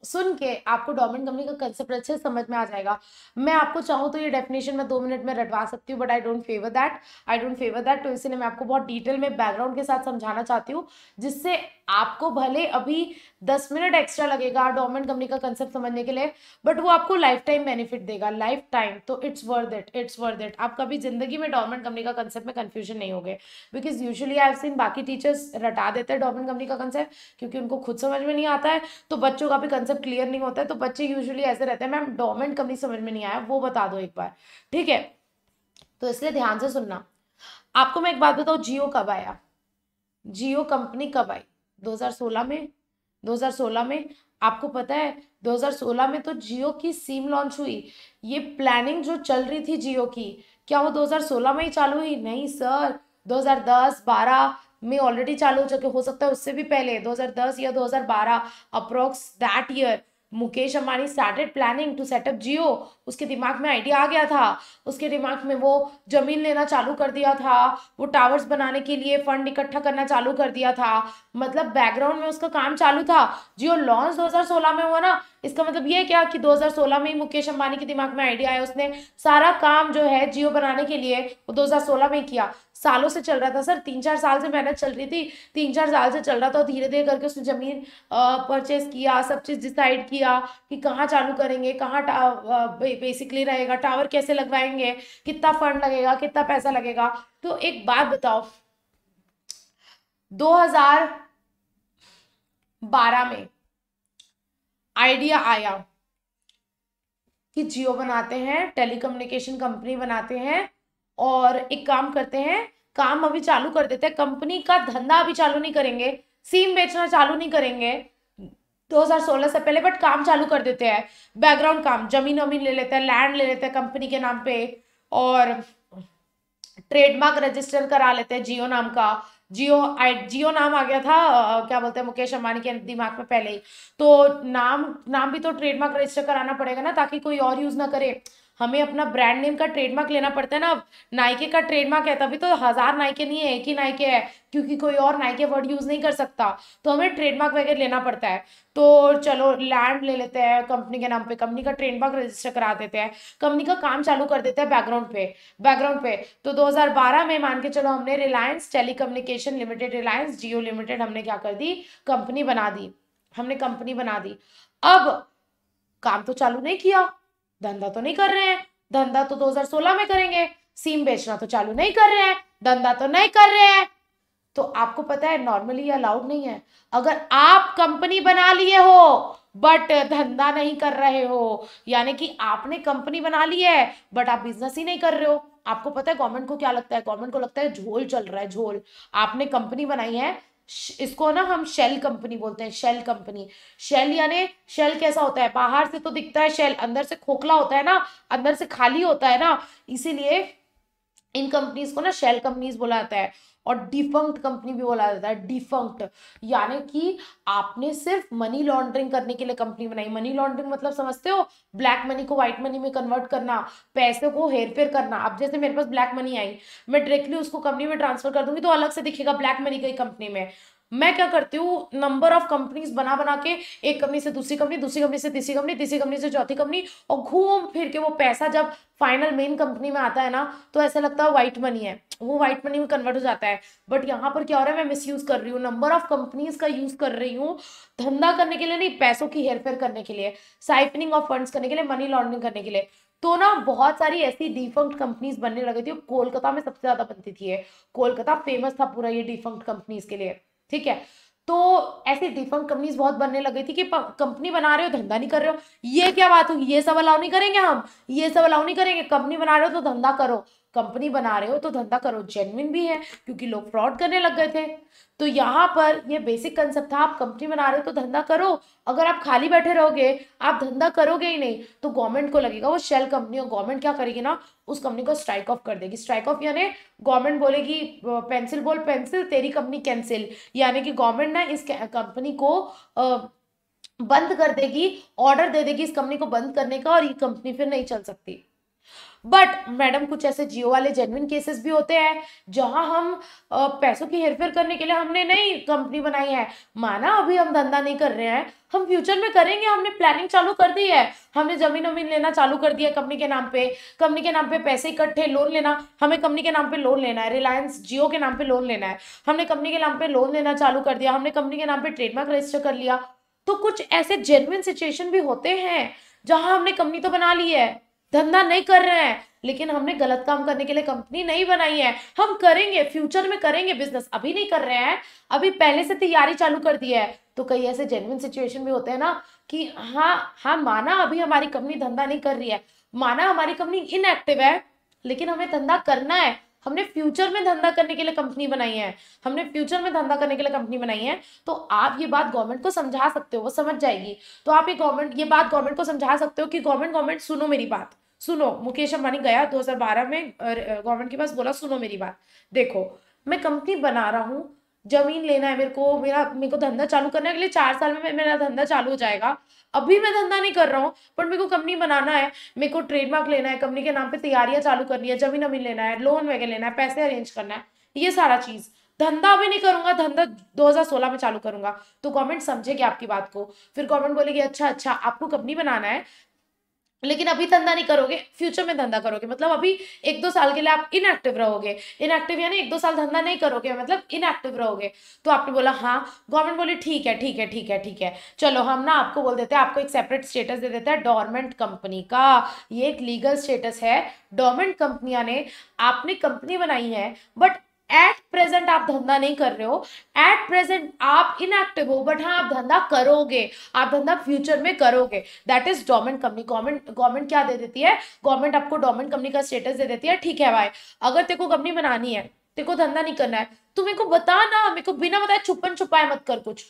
सुन के आपको डोमिनेंट कंपनी का कंसेप्ट अच्छे से समझ में आ जाएगा मैं आपको चाहूँ तो ये डेफिनेशन मैं दो मिनट में रटवा सकती हूँ but I don't favour that I don't favour that तो इसलिए मैं आपको बहुत डिटेल में बैकग्राउंड के साथ समझाना चाहती हूँ जिससे आपको भले अभी दस मिनट एक्स्ट्रा लगेगा डोमेंट कंपनी का कंसेप्ट समझने के लिए बट वो आपको लाइफ टाइम बेनिफिट देगा लाइफ टाइम तो it's worth it it's worth it आप कभी जिंदगी में डोमेंट कंपनी का कंसेप्ट में कंफ्यूजन नहीं होगे बिकॉज यूजुअली आई सीन बाकी टीचर्स रटा देते हैं डोमेंट कंपनी का कंसेप्ट क्योंकि उनको खुद समझ में नहीं आता है तो बच्चों का भी कंसेप्ट क्लियर नहीं होता है तो बच्चे यूजली ऐसे रहते हैं मैम डोमेंट कंपनी समझ में नहीं आया वो बता दो एक बार ठीक है तो इसलिए ध्यान से सुनना आपको मैं एक बात बताऊँ जियो कब आया जियो कंपनी कब आई 2016 में 2016 में आपको पता है 2016 में तो जियो की सिम लॉन्च हुई ये प्लानिंग जो चल रही थी जियो की क्या वो 2016 में ही चालू हुई नहीं सर 2010 12 में ऑलरेडी चालू हो चुके हो सकता है उससे भी पहले 2010 या 2012 approx that year Mukesh Ambani started planning to set up Jio उसके दिमाग में आइडिया आ गया था उसके दिमाग में वो ज़मीन लेना चालू कर दिया था वो टावर्स बनाने के लिए फंड इकट्ठा करना चालू कर दिया था मतलब बैकग्राउंड में उसका काम चालू था जियो लॉन्च 2016 में हुआ ना इसका मतलब ये क्या कि 2016 में ही मुकेश अंबानी के दिमाग में आइडिया आया उसने सारा काम जो है जियो बनाने के लिए वो दो में किया सालों से चल रहा था सर तीन चार साल से मेहनत चल रही थी तीन चार साल से चल रहा था धीरे धीरे करके उसने ज़मीन परचेज किया सब चीज़ डिसाइड किया कि कहाँ चालू करेंगे कहाँ बेसिकली रहेगा टावर कैसे लगवाएंगे कितना फंड लगेगा कितना पैसा लगेगा तो एक बात बताओ 2012 में आइडिया आया कि जियो बनाते हैं टेलीकम्युनिकेशन कंपनी बनाते हैं और एक काम करते हैं काम अभी चालू कर देते हैं कंपनी का धंधा अभी चालू नहीं करेंगे सीम बेचना चालू नहीं करेंगे 2016 से पहले बट काम चालू कर देते हैं बैकग्राउंड काम जमीन वमीन ले लेते हैं लैंड ले लेते हैं कंपनी के नाम पे और ट्रेडमार्क रजिस्टर करा लेते हैं जियो नाम का जियो आई जियो नाम आ गया था आ, क्या बोलते हैं मुकेश अंबानी के दिमाग में पहले ही तो नाम नाम भी तो ट्रेडमार्क रजिस्टर कराना पड़ेगा ना ताकि कोई और यूज़ ना करे हमें अपना ब्रांड नेम का ट्रेडमार्क लेना पड़ता है ना नाइके का ट्रेडमार्क है तभी तो हज़ार नाइके नहीं है एक ही नाइके है क्योंकि कोई और नाइके वर्ड यूज़ नहीं कर सकता तो हमें ट्रेडमार्क वगैरह लेना पड़ता है तो चलो लैंड ले लेते हैं कंपनी के नाम पे कंपनी का ट्रेडमार्क रजिस्टर करा देते हैं कंपनी का काम चालू कर देते हैं बैकग्राउंड पे बैकग्राउंड पे तो दो में मान के चलो हमने Reliance telecommunication limited Reliance Jio limited हमने क्या कर दी कंपनी बना दी हमने कंपनी बना दी अब काम तो चालू नहीं किया धंधा तो नहीं कर रहे हैं धंधा तो 2016 में करेंगे सीम बेचना तो चालू नहीं कर रहे हैं धंधा तो नहीं कर रहे हैं तो आपको पता है नॉर्मली अलाउड नहीं है अगर आप कंपनी बना लिए हो बट धंधा नहीं कर रहे हो यानी कि आपने कंपनी बना ली है बट आप बिजनेस ही नहीं कर रहे हो आपको पता है गवर्नमेंट को क्या लगता है गवर्नमेंट को लगता है झोल चल रहा है झोल आपने कंपनी बनाई है इसको ना हम शेल कंपनी बोलते हैं शेल कंपनी शेल यानी शेल कैसा होता है बाहर से तो दिखता है शेल अंदर से खोखला होता है ना अंदर से खाली होता है ना इसीलिए इन कंपनीज को ना शेल कंपनीज बोला जाता है और डिफंक्ट कंपनी भी बोला जाता है डिफंक्ट यानी कि आपने सिर्फ मनी लॉन्ड्रिंग करने के लिए कंपनी बनाई मनी लॉन्ड्रिंग मतलब समझते हो ब्लैक मनी को व्हाइट मनी में कन्वर्ट करना पैसे को हेर फेर करना अब जैसे मेरे पास ब्लैक मनी आई मैं डायरेक्टली उसको कंपनी में ट्रांसफर कर दूंगी तो अलग से दिखेगा ब्लैक मनी गई कंपनी में मैं क्या करती हूँ नंबर ऑफ कंपनीज बना बना के एक कंपनी से दूसरी कंपनी दूसरी कंपनी से तीसरी कंपनी तीसरी कंपनी से चौथी कंपनी और घूम फिर के वो पैसा जब फाइनल मेन कंपनी में आता है ना तो ऐसा लगता है व्हाइट मनी है वो व्हाइट मनी में कन्वर्ट हो जाता है बट यहाँ पर क्या हो रहा है मैं मिस यूज कर रही हूँ नंबर ऑफ कंपनीज का यूज कर रही हूँ धंधा करने के लिए नहीं पैसों की हेरफेर करने के लिए साइफनिंग ऑफ फंड करने के लिए मनी लॉन्ड्रिंग करने के लिए तो ना बहुत सारी ऐसी डिफंक्ट कंपनीज बनने लगी थी कोलकाता में सबसे ज्यादा बनती थी कोलकाता फेमस था पूरा ये डिफंक्ट कंपनीज के लिए ठीक है तो ऐसे डिफर्म कंपनीज बहुत बनने लग गई थी कि कंपनी बना रहे हो धंधा नहीं कर रहे हो ये क्या बात होगी ये सब अलाउ नहीं करेंगे हम ये सब अलाउ नहीं करेंगे कंपनी बना रहे हो तो धंधा करो कंपनी बना रहे हो तो धंधा करो जेनविन भी है क्योंकि लोग फ्रॉड करने लग गए थे तो यहाँ पर ये बेसिक कंसेप्ट था आप कंपनी बना रहे हो तो धंधा करो अगर आप खाली बैठे रहोगे आप धंधा करोगे ही नहीं तो गवर्नमेंट को लगेगा वो शेल कंपनी और गवर्नमेंट क्या करेगी ना उस कंपनी को स्ट्राइक ऑफ कर देगी स्ट्राइक ऑफ यानी गवर्नमेंट बोलेगी पेंसिल बोल पेंसिल तेरी कंपनी कैंसिल यानी कि गवर्नमेंट ना इस कंपनी को बंद कर देगी ऑर्डर दे देगी इस कंपनी को बंद करने का और ये कंपनी फिर नहीं चल सकती बट मैडम कुछ ऐसे जियो वाले जेनविन केसेस भी होते हैं जहां हम पैसों की हेरफेर करने के लिए हमने नई कंपनी बनाई है माना अभी हम धंधा नहीं कर रहे हैं हम फ्यूचर में करेंगे हमने प्लानिंग चालू कर दी है हमने जमीन वमीन लेना चालू कर दिया कंपनी के नाम पे कंपनी के नाम पे पैसे इकट्ठे लोन लेना हमें कंपनी के नाम पे लोन लेना है रिलायंस जियो के नाम पे लोन लेना है हमने कंपनी के नाम पे लोन लेना चालू कर दिया हमने कंपनी के नाम पे ट्रेडमार्क रजिस्टर कर लिया तो कुछ ऐसे जेनविन सिचुएशन भी होते हैं जहां हमने कंपनी तो बना ली है धंधा नहीं कर रहे हैं लेकिन हमने गलत काम करने के लिए कंपनी नहीं बनाई है हम करेंगे फ्यूचर में करेंगे बिजनेस अभी नहीं कर रहे हैं अभी पहले से तैयारी चालू कर दी है तो कई ऐसे जेन्युन सिचुएशन भी होते हैं ना कि हाँ हाँ माना अभी हमारी कंपनी धंधा नहीं कर रही है माना हमारी कंपनी इनएक्टिव है लेकिन हमें धंधा करना है हमने फ्यूचर में धंधा करने के लिए कंपनी बनाई है हमने फ्यूचर में धंधा करने के लिए कंपनी बनाई है तो आप ये बात गवर्नमेंट को समझा सकते हो वो समझ जाएगी तो आप ये गवर्नमेंट ये बात गवर्नमेंट को समझा सकते हो कि गवर्नमेंट गवर्नमेंट सुनो मेरी बात सुनो मुकेश अंबानी गया 2012 में गवर्नमेंट के पास बोला सुनो मेरी बात देखो मैं कंपनी बना रहा हूँ जमीन लेना है मेरे को मेरा मेरे को धंधा चालू करने के लिए चार साल में मेरा धंधा चालू हो जाएगा अभी मैं धंधा नहीं कर रहा हूँ पर मेरे को कंपनी बनाना है मेरे को ट्रेडमार्क लेना है कंपनी के नाम पे तैयारियां चालू करनी है जमीन अमीन लेना है लोन वगैरह लेना है पैसे अरेंज करना है ये सारा चीज़ धंधा अभी नहीं करूंगा धंधा 2016 में चालू करूंगा तो गवर्नमेंट समझेगी आपकी बात को फिर गवर्नमेंट बोलेगी अच्छा अच्छा आपको कंपनी बनाना है लेकिन अभी धंधा नहीं करोगे फ्यूचर में धंधा करोगे मतलब अभी एक दो साल के लिए आप इनएक्टिव रहोगे इनएक्टिव यानी एक दो साल धंधा नहीं करोगे मतलब इनएक्टिव रहोगे तो आपने बोला हाँ गवर्नमेंट बोली ठीक है ठीक है ठीक है ठीक है चलो हम ना आपको बोल देते हैं आपको एक सेपरेट स्टेटस दे देते हैं डॉर्मेंट कंपनी का ये एक लीगल स्टेटस है डॉर्मेंट कंपनियाँ ने आपने कंपनी बनाई है बट एट प्रेजेंट आप धंधा नहीं कर रहे हो एट प्रेजेंट आप इनएक्टिव हो बट हाँ आप धंधा करोगे आप धंधा फ्यूचर में करोगे that is dormant company government government क्या दे देती है गवर्नमेंट आपको डोमेंट कंपनी का स्टेटस दे देती है ठीक है भाई अगर तेरे को कंपनी बनानी है तेरे को धंधा नहीं करना है तू मेरे को बता ना मेरे को बिना बताए छुपन छुपाए मत कर कुछ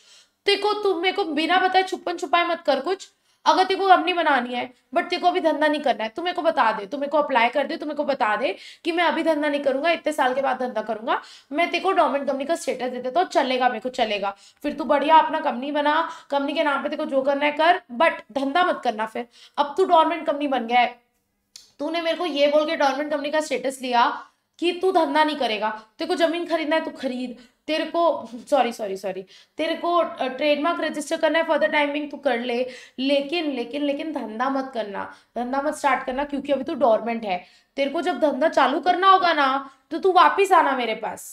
तेको तुम मेरे को बिना बताए छुपन छुपाए मत कर कुछ अगर तेरे को बनानी है बट तेरे को अभी धंधा नहीं करना है मेरे को बता दे तुम्हें को अप्लाई कर दे मेरे को बता दे कि मैं अभी धंधा नहीं करूंगा इतने साल के बाद धंधा करूंगा मैं तेको डोमेंट कंपनी का स्टेटस देते तो चलेगा मेरे को चलेगा फिर तू बढ़िया अपना कंपनी बना कंपनी के नाम पर तेको जो करना है कर बट धंधा मत करना फिर अब तू डोमेंट कंपनी बन गया है तूने मेरे को ये बोल के डोमेंट कंपनी का स्टेटस लिया कि तू धंधा नहीं करेगा तेको जमीन खरीदना है तू खरीद तेरे को सॉरी सॉरी सॉरी तेरे को ट्रेडमार्क रजिस्टर करना है फॉर द टाइमिंग तू कर ले लेकिन लेकिन लेकिन धंधा मत करना धंधा मत स्टार्ट करना क्योंकि अभी तू डॉर्मेंट है तेरे को जब धंधा चालू करना होगा ना तो तू वापिस आना मेरे पास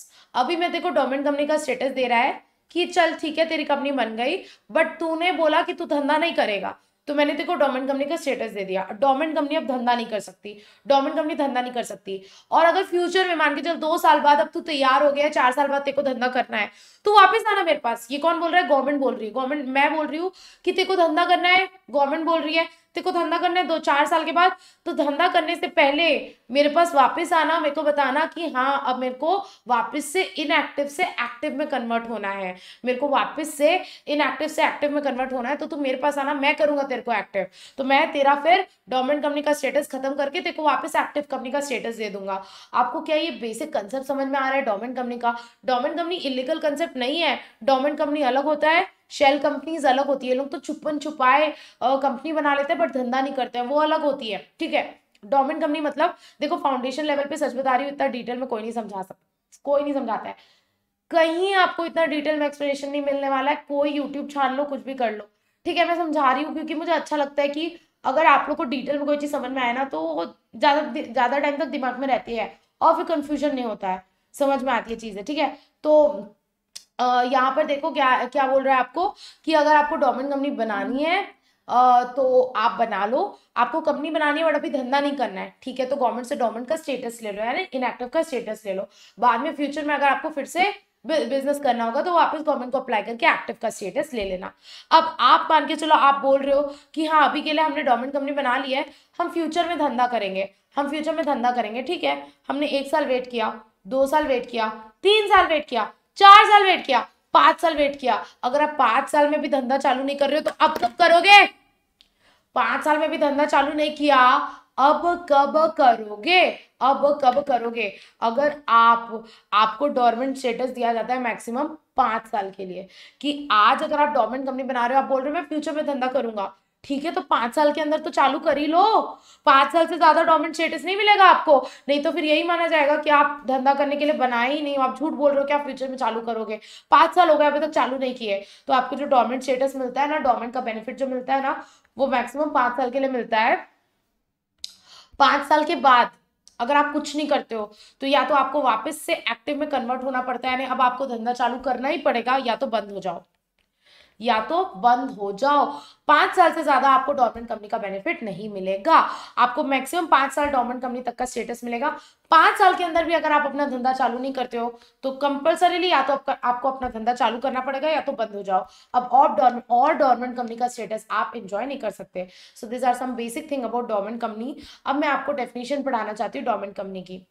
अभी मैं तेरे को डॉर्मेंट कंपनी का स्टेटस दे रहा है कि चल ठीक है तेरी कंपनी बन गई बट तूने बोला कि तू धंधा नहीं करेगा तो मैंने देखो डोमेंट कंपनी का स्टेटस दे दिया डोमेंट कंपनी अब धंधा नहीं कर सकती डोमेंट कंपनी धंधा नहीं कर सकती और अगर फ्यूचर में मान के चल दो साल बाद अब तू तैयार हो गया चार साल बाद तेरे को धंधा करना है तो वापस आना मेरे पास ये कौन बोल रहा है गवर्नमेंट बोल रही है गवर्नमेंट मैं बोल रही हूँ कि तेरे को धंधा करना है गवर्नमेंट बोल रही है तेरे को धंधा करना है दो चार साल के बाद तो धंधा करने से पहले मेरे पास वापस आना मेरे को बताना कि हाँ अब मेरे को वापस से इनएक्टिव से एक्टिव में कन्वर्ट होना है मेरे को वापस से इनएक्टिव से एक्टिव में कन्वर्ट होना है तो तू मेरे पास आना मैं करूँगा तेरे को एक्टिव तो मैं तेरा फिर डोमेंट कंपनी का स्टेटस खत्म करके तेरे को वापस एक्टिव कंपनी का स्टेटस दे दूंगा आपको क्या ये बेसिक कंसेप्ट समझ में आ रहा है डोमेंट कंपनी का डोमेंट कंपनी इलीगल कंसेप्ट नहीं है डोमेंट कंपनी अलग होता है शेल कंपनीज अलग होती है लोग तो छुपन छुपाए कंपनी बना लेते हैं बट धंधा नहीं करते हैं वो अलग होती है ठीक है डोमेन कंपनी मतलब देखो फाउंडेशन लेवल पे सच बता रही हूँ इतना डिटेल में कोई नहीं समझा सकता कोई नहीं समझाता है कहीं आपको इतना डिटेल में एक्सप्लेनेशन नहीं मिलने वाला है कोई यूट्यूब छान लो कुछ भी कर लो ठीक है मैं समझा रही हूँ क्योंकि मुझे अच्छा लगता है कि अगर आप लोग को डिटेल में कोई चीज़ समझ में आए ना तो ज़्यादा ज़्यादा टाइम तक दिमाग में रहती है और फिर कन्फ्यूजन नहीं होता है समझ में आती है चीज़ें ठीक है तो यहाँ पर देखो क्या क्या बोल रहा है आपको कि अगर आपको डोमेन कंपनी बनानी है तो आप बना लो आपको कंपनी बनानी है बट अभी धंधा नहीं करना है ठीक है तो गवर्नमेंट से डोमेंट का स्टेटस ले लो यानी इनएक्टिव का स्टेटस ले लो बाद में फ्यूचर में अगर आपको फिर से बिजनेस करना होगा तो वापस गवर्नमेंट को अप्लाई करके एक्टिव का स्टेटस ले लेना अब आप मान के चलो आप बोल रहे हो कि हाँ अभी के लिए हमने डोमेंट कंपनी बना लिया है हम फ्यूचर में धंधा करेंगे हम फ्यूचर में धंधा करेंगे ठीक है हमने एक साल वेट किया दो साल वेट किया तीन साल वेट किया चार साल वेट किया पांच साल वेट किया अगर आप पांच साल में भी धंधा चालू नहीं कर रहे हो तो अब कब करोगे पांच साल में भी धंधा चालू नहीं किया अब कब करोगे अब कब करोगे अगर आप आपको डॉर्मेंट स्टेटस दिया जाता है मैक्सिमम पांच साल के लिए कि आज अगर आप डॉर्मेंट कंपनी बना रहे हो आप बोल रहे हो मैं फ्यूचर में धंधा करूंगा ठीक है तो पांच साल के अंदर तो चालू कर ही लो पांच साल से ज्यादा डोमेंट स्टेटस नहीं मिलेगा आपको नहीं तो फिर यही माना जाएगा कि आप धंधा करने के लिए बनाए ही नहीं आप झूठ बोल रहे हो कि आप फ्यूचर में चालू करोगे पांच साल हो गए अभी तक चालू नहीं किए तो आपको जो डोमेंट स्टेटस मिलता है ना डोमेंट का बेनिफिट जो मिलता है ना वो मैक्सिमम पांच साल के लिए मिलता है पांच साल के बाद अगर आप कुछ नहीं करते हो तो या तो आपको वापस से एक्टिव में कन्वर्ट होना पड़ता है यानी अब आपको धंधा चालू करना ही पड़ेगा या तो बंद हो जाओ या तो बंद हो जाओ पांच साल से ज़्यादा आपको डॉमेंट कंपनी का बेनिफिट नहीं मिलेगा आपको मैक्सिमम पांच साल डॉर्मेंट कंपनी तक का स्टेटस मिलेगा पांच साल के अंदर भी अगर आप अपना धंधा चालू नहीं करते हो तो कंपलसरीली या तो आपको अपना धंधा चालू करना पड़ेगा या तो बंद हो जाओ अब और डॉर्मेंट और डॉर्मेंट कंपनी का स्टेटस आप इंजॉय नहीं कर सकते so this are some basic thing about dormant company अब मैं आपको डेफिनेशन पढ़ाना चाहती हूँ डॉमेंट कंपनी की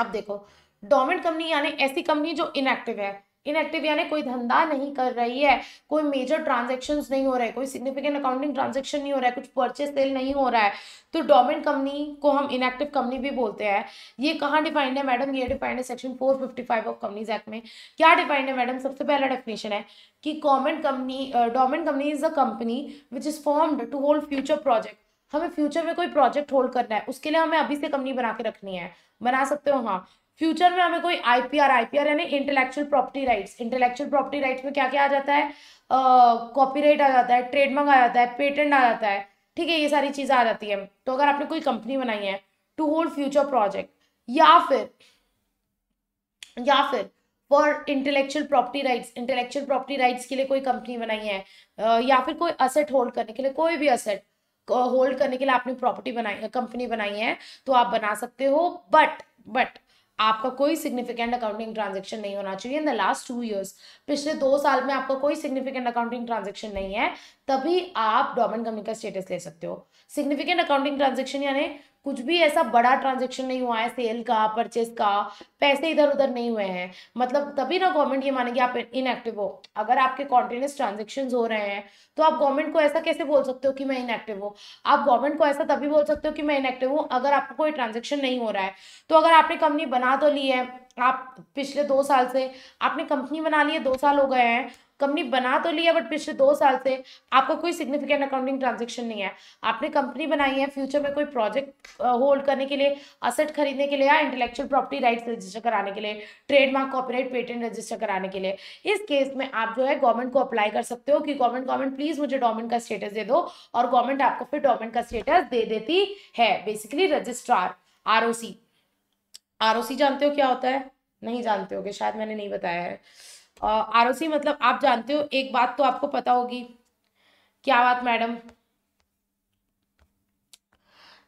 अब देखो डोमेंट कंपनी यानी ऐसी कंपनी जो इनएक्टिव है इनएक्टिव यानी कोई धंधा नहीं कर रही है कोई मेजर ट्रांजेक्शन नहीं हो रहे कोई सिग्निफिकेंट अकाउंटिंग ट्रांजेक्शन नहीं हो रहा है कुछ परचेज सेल नहीं हो रहा है तो डोमेंट कंपनी को हम इनएक्टिव कंपनी भी बोलते हैं ये कहाँ डिफाइंड है मैडम ये डिफाइंड है सेक्शन 455 ऑफ कंपनीज एक्ट में क्या डिफाइंड है मैडम सबसे पहला डेफिनेशन है कि dormant company dormant company is a company which is formed to hold future project हमें फ्यूचर में कोई प्रोजेक्ट होल्ड करना है उसके लिए हमें अभी से कंपनी बना के रखनी है बना सकते हो हाँ फ्यूचर में हमें कोई आईपीआर आईपीआर यानी intellectual property rights intellectual property rights में क्या क्या आ जाता है कॉपीराइट आ जाता है ट्रेडमार्क आ जाता है पेटेंट आ जाता है ठीक है ये सारी चीज़ें आ जाती है तो अगर आपने कोई कंपनी बनाई है टू होल्ड फ्यूचर प्रोजेक्ट या फिर या फिर for intellectual property rights intellectual property rights के लिए कोई कंपनी बनाई है या फिर कोई असेट होल्ड करने के लिए कोई भी असेट होल्ड करने के लिए आपने प्रॉपर्टी बनाई कंपनी बनाई है तो आप बना सकते हो बट बट आपका कोई सिग्निफिकेंट अकाउंटिंग ट्रांजेक्शन नहीं होना चाहिए in the last two years पिछले दो साल में आपका कोई सिग्निफिकेंट अकाउंटिंग ट्रांजेक्शन नहीं है तभी आप डोमेन कंपनी का स्टेटस ले सकते हो सिग्निफिकेंट अकाउंटिंग ट्रांजेक्शन यानी कुछ भी ऐसा बड़ा ट्रांजेक्शन नहीं हुआ है सेल का परचेस का पैसे इधर उधर नहीं हुए हैं मतलब तभी ना गवर्नमेंट ये मानेगी आप इनएक्टिव हो अगर आपके कॉन्टिन्यूस ट्रांजेक्शन हो रहे हैं तो आप गवर्नमेंट को ऐसा कैसे बोल सकते हो कि मैं इनएक्टिव हूँ आप गवर्नमेंट को ऐसा तभी बोल सकते हो कि मैं इनएक्टिव हूँ अगर आपको कोई ट्रांजेक्शन नहीं हो रहा है तो अगर आपने कंपनी बना तो ली है आप पिछले दो साल से आपने कंपनी बना ली है दो साल हो गए हैं कंपनी बना तो लिया बट पिछले दो साल से आपका कोई सिग्निफिकेंट अकाउंटिंग ट्रांजेक्शन नहीं है आपने कंपनी बनाई है फ्यूचर में कोई प्रोजेक्ट होल्ड करने के लिए असेट खरीदने के लिए या इंटेलेक्चुअल प्रॉपर्टी राइट्स रजिस्टर कराने के लिए ट्रेडमार्क कॉपीराइट पेटेंट रजिस्टर कराने के लिए इस केस में आप जो है गवर्नमेंट को अप्लाई कर सकते हो कि गवर्नमेंट गवर्नमेंट प्लीज मुझे डोमेंट का स्टेटस दे दो और गवर्नमेंट आपको फिर डोमेंट का स्टेटस दे देती है बेसिकली रजिस्ट्रार आर ओ जानते हो क्या होता है नहीं जानते हो शायद मैंने नहीं बताया है आर मतलब आप जानते हो एक बात तो आपको पता होगी क्या बात मैडम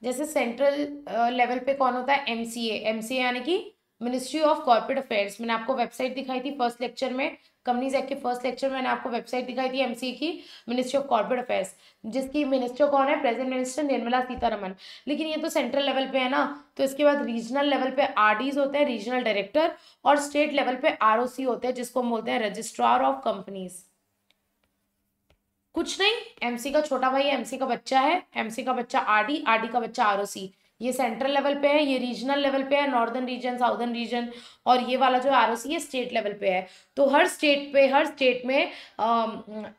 जैसे सेंट्रल लेवल पे कौन होता है एमसीए सी यानी कि मिनिस्ट्री ऑफ कॉर्पोरेट अफेयर्स मैंने आपको वेबसाइट दिखाई थी फर्स्ट लेक्चर में कंपनीज एक्ट के फर्स्ट लेक्चर में मैंने आपको वेबसाइट दिखाई थी एमसीए की मिनिस्ट्री ऑफ कॉर्पोरेट अफेयर्स जिसकी मिनिस्टर कौन है प्रेजेंट मिनिस्टर निर्मला सीतारमन लेकिन ये तो सेंट्रल लेवल पे है ना तो इसके बाद रीजनल लेवल पे आर होते हैं रीजनल डायरेक्टर और स्टेट लेवल पे आर होते हैं जिसको हम बोलते हैं रजिस्ट्रार ऑफ कंपनीज कुछ नहीं एमसी का छोटा भाई एमसी का बच्चा है एमसी का बच्चा आरडी आरडी का बच्चा आरओसी ये सेंट्रल लेवल पे है ये रीजनल लेवल पे है नॉर्दर्न रीजन साउदर्न रीजन और ये वाला जो आर ये स्टेट लेवल पे है तो हर स्टेट पे हर स्टेट में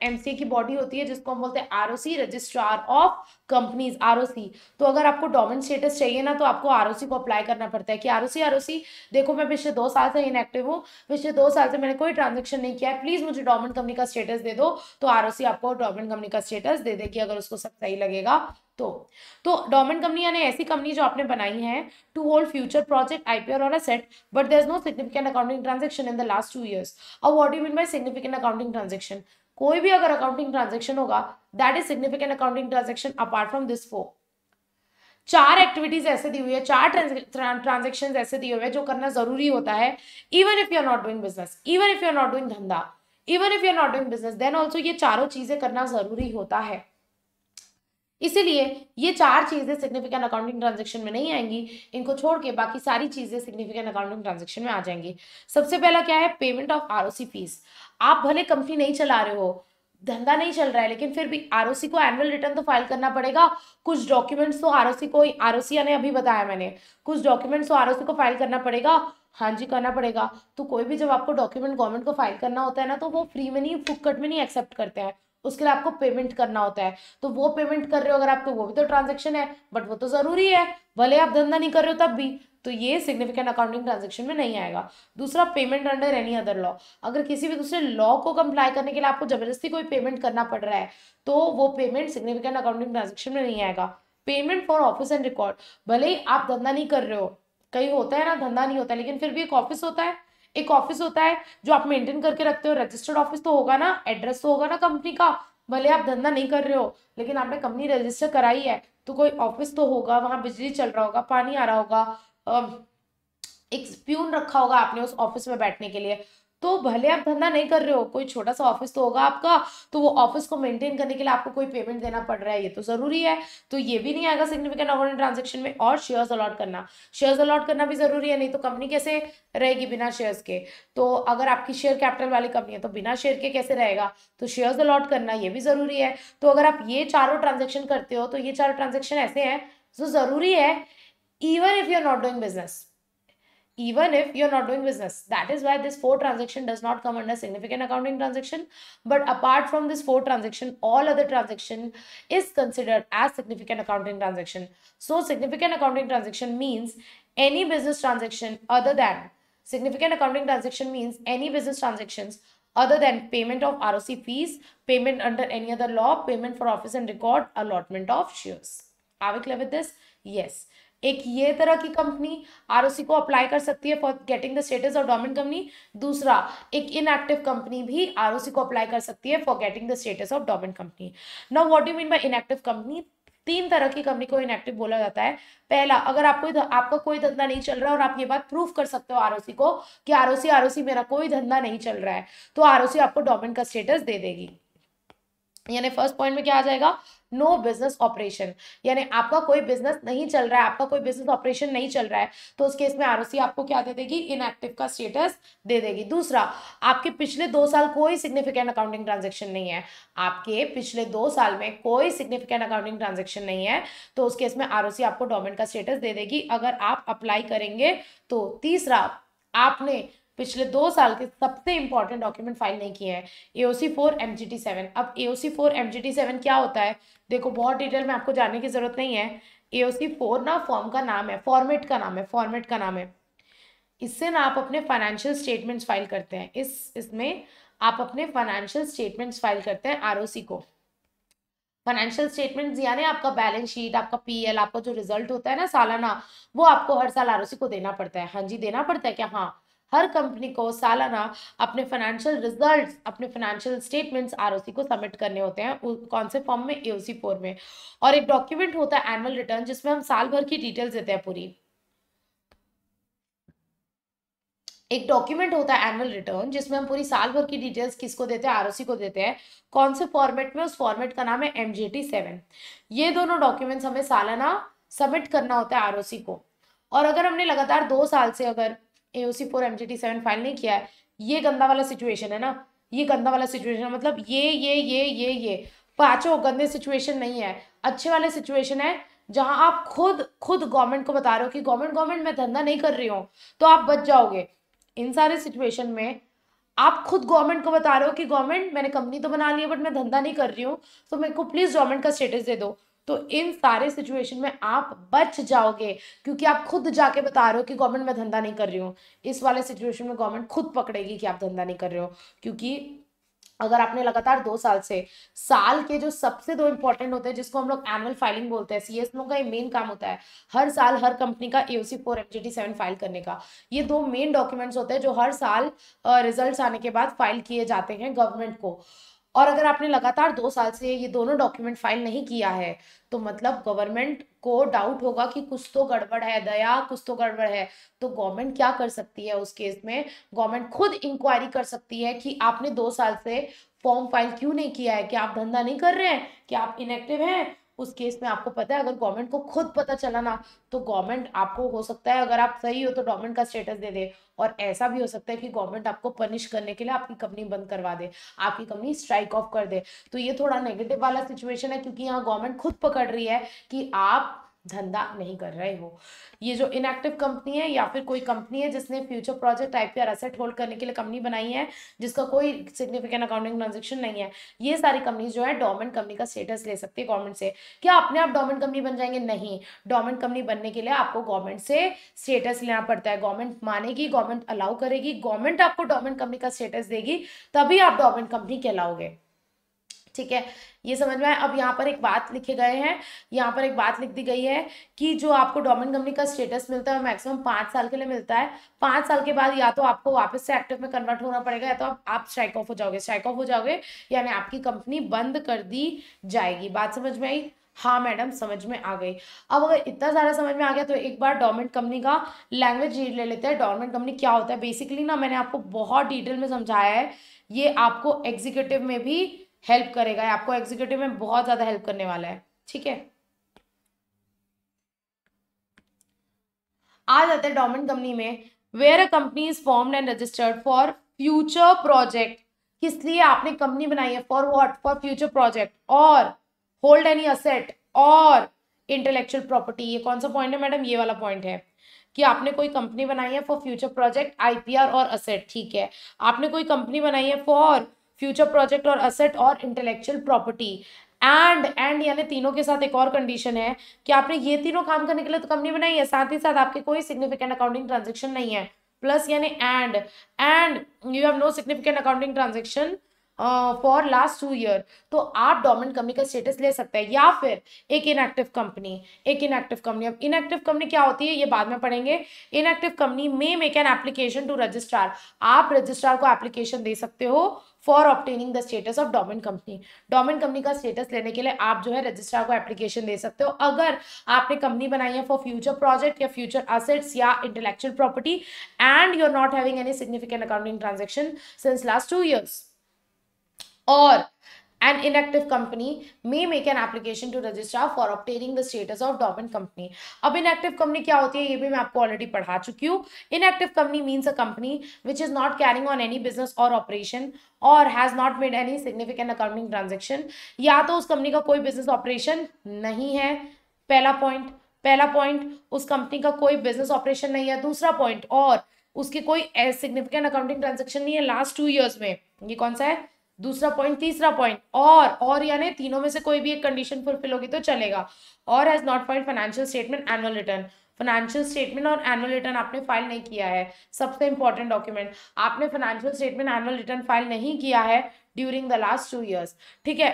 एम की बॉडी होती है जिसको हम बोलते हैं R O C registrar of companies R तो अगर आपको डोमेन स्टेटस चाहिए ना तो आपको आर को अप्लाई करना पड़ता है कि आर ओ देखो मैं पिछले दो साल से इनएक्टिव हूँ पिछले दो साल से मैंने कोई ट्रांजेक्शन नहीं किया है प्लीज़ मुझे डोमेन कंपनी का स्टेटस दे दो तो आर आपको डोमेन कंपनी का स्टेटस दे देगी अगर उसको सब सही लगेगा तो तो डोमेंट कंपनी यानी ऐसी कंपनी जो आपने बनाई है two hold future project IPR और asset but there is no significant accounting transaction in the last two years और what you mean by significant accounting transaction कोई भी अगर अकाउंटिंग ट्रांजेक्शन होगा that is significant accounting transaction apart from this four चार activities ऐसे दी हुई है चार ट्रांजेक्शन ऐसे दिए हुए हैं जो करना जरूरी होता है even if you are not doing business even if you are not doing धंधा even if you are not doing business then also ये चारों चीजें करना जरूरी होता है इसीलिए ये चार चीज़ें सिग्निफिकेंट अकाउंटिंग ट्रांजेक्शन में नहीं आएंगी इनको छोड़ के बाकी सारी चीज़ें सिग्निफिकेंट अकाउंटिंग ट्रांजेक्शन में आ जाएंगी सबसे पहला क्या है पेमेंट ऑफ आर फीस आप भले कंपनी नहीं चला रहे हो धंधा नहीं चल रहा है लेकिन फिर भी आर को एनुअल रिटर्न तो फाइल करना पड़ेगा कुछ डॉक्यूमेंट्स तो आर को आर ने अभी बताया मैंने कुछ डॉक्यूमेंट्स तो आर को फाइल करना पड़ेगा हाँ जी करना पड़ेगा तो कोई भी जब आपको डॉक्यूमेंट गवर्नमेंट को फाइल करना होता है ना तो वो फ्री में नहीं फुक्कट में नहीं एक्सेप्ट करते हैं उसके लिए आपको पेमेंट करना होता है तो वो पेमेंट कर रहे हो अगर आप तो वो भी तो ट्रांजेक्शन है बट वो तो ज़रूरी है भले आप धंधा नहीं कर रहे हो तब भी तो ये सिग्निफिकेंट अकाउंटिंग ट्रांजेक्शन में नहीं आएगा दूसरा payment under any other law अगर किसी भी दूसरे लॉ को कंप्लाई करने के लिए आपको जबरदस्ती कोई पेमेंट करना पड़ रहा है तो वो पेमेंट सिग्निफिकेंट अकाउंटिंग ट्रांजेक्शन में नहीं आएगा payment for office and record भले ही आप धंधा नहीं कर रहे हो कहीं होता है ना धंधा नहीं होता है लेकिन फिर भी एक ऑफिस होता है एक ऑफिस होता है जो आप मेंटेन करके रखते हो रजिस्टर्ड ऑफिस तो होगा ना एड्रेस तो होगा ना कंपनी का भले आप धंधा नहीं कर रहे हो लेकिन आपने कंपनी रजिस्टर कराई है तो कोई ऑफिस तो होगा वहाँ बिजली चल रहा होगा पानी आ रहा होगा एक प्यून रखा होगा आपने उस ऑफिस में बैठने के लिए तो भले आप धंधा नहीं कर रहे हो कोई छोटा सा ऑफिस तो होगा आपका तो वो ऑफिस को मेंटेन करने के लिए आपको कोई पेमेंट देना पड़ रहा है ये तो जरूरी है तो ये भी नहीं आएगा सिग्निफिकेंट अमाउंट ट्रांजेक्शन में और शेयर्स अलॉट करना शेयर्स अलॉट करना भी जरूरी है नहीं तो कंपनी कैसे रहेगी बिना शेयर्स के तो अगर आपकी शेयर कैपिटल वाली कंपनी है तो बिना शेयर के कैसे रहेगा तो शेयर्स अलॉट करना ये भी जरूरी है तो अगर आप ये चारों ट्रांजेक्शन करते हो तो ये चारों ट्रांजेक्शन ऐसे हैं जो जरूरी है even if you are not doing business even if you're not doing business. That is why this four transaction does not come under significant accounting transaction. But apart from this four transaction, all other transaction is considered as significant accounting transaction. So significant accounting transaction means any business transaction other than significant accounting transaction means any business transactions other than payment of ROC fees, payment under any other law, payment for office and record, allotment of shares. Are we clear with this? Yes. एक ये तरह की company are को apply कर सकती है for getting the status of dormant company दूसरा एक इनएक्टिव कंपनी भी आर को अप्लाई कर सकती है for getting the status of dormant company now what do mean by inactive company तीन तरह की कंपनी को इनएक्टिव बोला जाता है पहला अगर आपको आपका कोई धंधा नहीं चल रहा और आप ये बात प्रूफ कर सकते हो आरओसी को कि आरओसी आरओसी मेरा कोई धंधा नहीं चल रहा है तो आरओसी आपको डोमेंट का स्टेटस दे देगी यानी फर्स्ट पॉइंट में क्या आ जाएगा नो बिजनेस ऑपरेशन यानी आपका कोई बिजनेस नहीं चल रहा है आपका कोई बिजनेस ऑपरेशन नहीं चल रहा है तो उस केस में आर आपको क्या दे देगी इनएक्टिव का स्टेटस दे देगी दूसरा आपके पिछले दो साल कोई सिग्निफिकेंट अकाउंटिंग ट्रांजेक्शन नहीं है आपके पिछले दो साल में कोई सिग्निफिकेंट अकाउंटिंग ट्रांजेक्शन नहीं है तो उस केस में आर आपको डोमेंट का स्टेटस दे देगी अगर आप अप्लाई करेंगे तो तीसरा आपने पिछले दो साल के सबसे इंपॉर्टेंट डॉक्यूमेंट फाइल नहीं किए हैं A O C four M G T seven अब A O C four M G T seven क्या होता है देखो बहुत डिटेल में आपको जानने की ज़रूरत नहीं है ए ओ सी फोर ना फॉर्म का नाम है फॉर्मेट का नाम है फॉर्मेट का नाम है इससे ना आप अपने फाइनेंशियल स्टेटमेंट्स फाइल करते हैं इस इसमें आप अपने फाइनेंशियल स्टेटमेंट्स फाइल करते हैं आर ओ सी को फाइनेंशियल स्टेटमेंट्स यानी आपका बैलेंस शीट आपका पी एल आपका जो रिजल्ट होता है ना सालाना वो आपको हर साल आर ओ सी को देना पड़ता है हाँ जी देना पड़ता है क्या हाँ हर कंपनी को सालाना अपने फाइनेंशियल रिजल्ट्स अपने फाइनेंशियल स्टेटमेंट्स आरओसी को सबमिट करने होते हैं कौन से फॉर्म में एओसी फोर में और एक डॉक्यूमेंट होता है एनुअल रिटर्न जिसमें हम साल भर की डिटेल्स देते हैं पूरी एक डॉक्यूमेंट होता है एनुअल रिटर्न जिसमें हम पूरी साल भर की डिटेल्स किसको देते हैं आरओसी को देते हैं कौन से फॉर्मेट में उस फॉर्मेट का नाम है एमजेटी सेवन ये दोनों डॉक्यूमेंट्स हमें सालाना सबमिट करना होता है आरओसी को और अगर हमने लगातार दो साल से अगर A O C four M G T seven file नहीं किया है ये गंदा वाला सिचुएशन है ना ये गंदा वाला सिचुएशन है मतलब ये ये ये ये ये पाँचों गंदे सिचुएशन नहीं है अच्छे वाले सिचुएशन है जहाँ आप खुद खुद गवर्नमेंट को बता रहे हो कि गवर्नमेंट गवर्नमेंट मैं धंधा नहीं कर रही हूँ तो आप बच जाओगे इन सारे सिचुएशन में आप खुद गवर्नमेंट को बता रहे हो कि गवर्नमेंट मैंने कंपनी तो बना ली है बट मैं धंधा नहीं कर रही हूँ तो मेरे को प्लीज़ गवर्नमेंट का स्टेटस दे दो तो इन सारे सिचुएशन में आप बच जाओगे क्योंकि आप खुद जाके बता रहे हो कि गवर्नमेंट मैं धंधा नहीं कर रही हूँ इस वाले सिचुएशन में गवर्नमेंट खुद पकड़ेगी कि आप धंधा नहीं कर रहे हो क्योंकि अगर आपने लगातार दो साल से साल के जो सबसे दो इंपॉर्टेंट होते हैं जिसको हम लोग एनुअल फाइलिंग बोलते हैं सीएस लोगों का ये मेन काम होता है हर साल हर कंपनी का AOC four FGT seven file करने का ये दो मेन डॉक्यूमेंट्स होते हैं जो हर साल रिजल्ट्स आने के बाद फाइल किए जाते हैं गवर्नमेंट को और अगर आपने लगातार दो साल से ये दोनों डॉक्यूमेंट फाइल नहीं किया है तो मतलब गवर्नमेंट को डाउट होगा कि कुछ तो गड़बड़ है दया कुछ तो गड़बड़ है तो गवर्नमेंट क्या कर सकती है उस केस में गवर्नमेंट खुद इंक्वायरी कर सकती है कि आपने दो साल से फॉर्म फाइल क्यों नहीं किया है क्या आप धंधा नहीं कर रहे हैं क्या आप इनएक्टिव हैं उस केस में आपको पता है अगर गवर्नमेंट को खुद पता चला ना तो गवर्नमेंट आपको हो सकता है अगर आप सही हो तो गवर्नमेंट का स्टेटस दे दे और ऐसा भी हो सकता है कि गवर्नमेंट आपको पनिश करने के लिए आपकी कंपनी बंद करवा दे आपकी कंपनी स्ट्राइक ऑफ कर दे तो ये थोड़ा नेगेटिव वाला सिचुएशन है क्योंकि यहाँ गवर्नमेंट खुद पकड़ रही है कि आप धंधा नहीं कर रहे हो ये जो इनएक्टिव कंपनी है या फिर कोई कंपनी है जिसने फ्यूचर प्रोजेक्ट टाइप या एसेट होल्ड करने के लिए कंपनी बनाई है जिसका कोई सिग्निफिकेंट अकाउंटिंग ट्रांजेक्शन नहीं है ये सारी कंपनी जो है डोमेंट कंपनी का स्टेटस ले सकती है गवर्नमेंट से क्या अपने आप डोमेंट कंपनी बन जाएंगे नहीं डोमेंट कंपनी बनने के लिए आपको गवर्नमेंट से स्टेटस लेना पड़ता है गवर्नमेंट मानेगी गवर्नमेंट अलाउ करेगी गवर्नमेंट आपको डोमेंट कंपनी का स्टेटस देगी तभी आप डोमेंट कंपनी कहलाओगे ठीक है ये समझ में आए अब यहाँ पर एक बात लिखे गए हैं यहाँ पर एक बात लिख दी गई है कि जो आपको डोमिन कंपनी का स्टेटस मिलता है मैक्सिमम पाँच साल के लिए मिलता है पाँच साल के बाद या तो आपको वापस से एक्टिव में कन्वर्ट होना पड़ेगा या तो आप, आप स्ट्राइक ऑफ हो जाओगे स्ट्राइक ऑफ हो जाओगे यानी आपकी कंपनी बंद कर दी जाएगी बात समझ में आई हाँ मैडम समझ में आ गई अब अगर इतना सारा समझ में आ गया तो एक बार डोमेंट कंपनी का लैंग्वेज रीड ले लेते हैं डोमेंट कंपनी क्या होता है बेसिकली ना मैंने आपको बहुत डिटेल में समझाया है ये आपको एग्जीक्यूटिव में भी हेल्प करेगा आपको एग्जीक्यूटिव में बहुत ज़्यादा हेल्प करने वाला है ठीक है आ जाते हैं डोमेंट कंपनी में where a company is form and registered for future project किस लिए आपने कंपनी बनाई है for what for future project और होल्ड एनी असेट और इंटेलेक्चुअल प्रॉपर्टी ये कौन सा पॉइंट है मैडम ये वाला पॉइंट है कि आपने कोई कंपनी बनाई है फॉर फ्यूचर प्रोजेक्ट आईपीआर और असेट ठीक है आपने कोई कंपनी बनाई है फॉर फ्यूचर प्रोजेक्ट और असेट और इंटेलेक्चुअल प्रॉपर्टी एंड एंड यानी तीनों के साथ एक और कंडीशन है कि आपने ये तीनों काम करने के लिए तो कंपनी बनाई है साथ ही साथ आपके कोई सिग्निफिकेंट अकाउंटिंग ट्रांजेक्शन नहीं है प्लस यानी and and you have no significant accounting transaction for last two year तो आप डोमेंट कंपनी का स्टेटस ले सकते हैं या फिर एक इनएक्टिव कंपनी एक इनएक्टिव कंपनी अब इनएक्टिव कंपनी क्या होती है ये बाद में पढ़ेंगे inactive company may make an application to registrar आप रजिस्ट्रार को एप्लीकेशन दे सकते हो for obtaining the status of dormant company dormant company का स्टेटस लेने के लिए आप जो है रजिस्ट्रार को एप्लीकेशन दे सकते हो अगर आपने कंपनी बनाई है फॉर फ्यूचर प्रोजेक्ट या फ्यूचर असेट्स या intellectual property and you are not having any significant accounting transaction since last two years or an inactive company may make an application to register for obtaining the status of dormant company ab inactive company kya hoti hai ye bhi main aapko already padha chuki hu inactive company means a company which is not carrying on any business or operation or has not made any significant accounting transaction ya to us company ka koi business operation nahi hai pehla point पहला point उस company का कोई business operation नहीं है दूसरा point और उसके कोई सिग्निफिकेंट अकाउंटिंग ट्रांजैक्शन नहीं है लास्ट टू इयर्स में ये कौन सा है दूसरा पॉइंट तीसरा पॉइंट और और यानी तीनों में से कोई भी एक कंडीशन फुलफिल होगी तो चलेगा और has not file financial statement annual return financial statement और एनुअल रिटर्न आपने फाइल नहीं किया है सबसे इंपॉर्टेंट डॉक्यूमेंट आपने financial statement annual return file नहीं किया है during the last two years ठीक है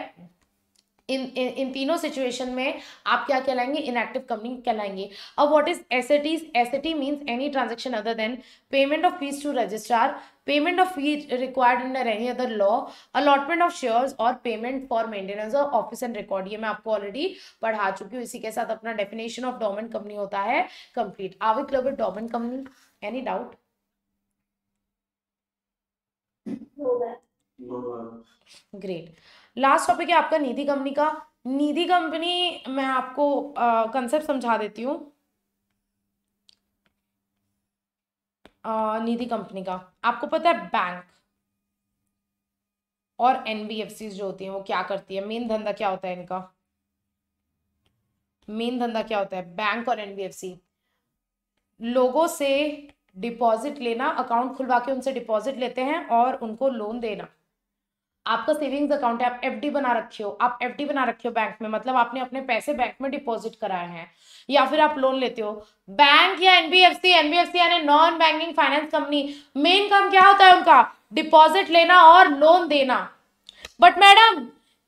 इन इन, तीनों सिचुएशन में आप क्या कहलाएंगे इनएक्टिव कंपनी कहलाएंगे अब what is S SATs SAT means any transaction other than payment of fees to registrar payment of fee required under any other law allotment of shares और payment for maintenance of office and record ये मैं आपको already पढ़ा चुकी हूँ इसी के साथ अपना डेफिनेशन ऑफ डोमेंट कंपनी होता है complete are we it dormant company any doubt great last topic है आपका निधि कंपनी का निधि कंपनी मैं आपको कंसेप्ट समझा देती हूँ निधि कंपनी का आपको पता है बैंक और एनबीएफसी जो होती है वो क्या करती है मेन धंधा क्या होता है इनका मेन धंधा क्या होता है बैंक और एनबीएफसी लोगों से डिपॉजिट लेना अकाउंट खुलवा के उनसे डिपॉजिट लेते हैं और उनको लोन देना आपका सेविंग्स अकाउंट है आप एफडी बना रखे हो आप एफडी बना रखे हो बैंक में मतलब आपने अपने पैसे बैंक में डिपॉजिट कराए हैं या फिर आप लोन लेते हो बैंक या एनबीएफसी एनबीएफसी यानी non banking finance company main काम क्या होता है उनका डिपॉजिट लेना और लोन देना बट मैडम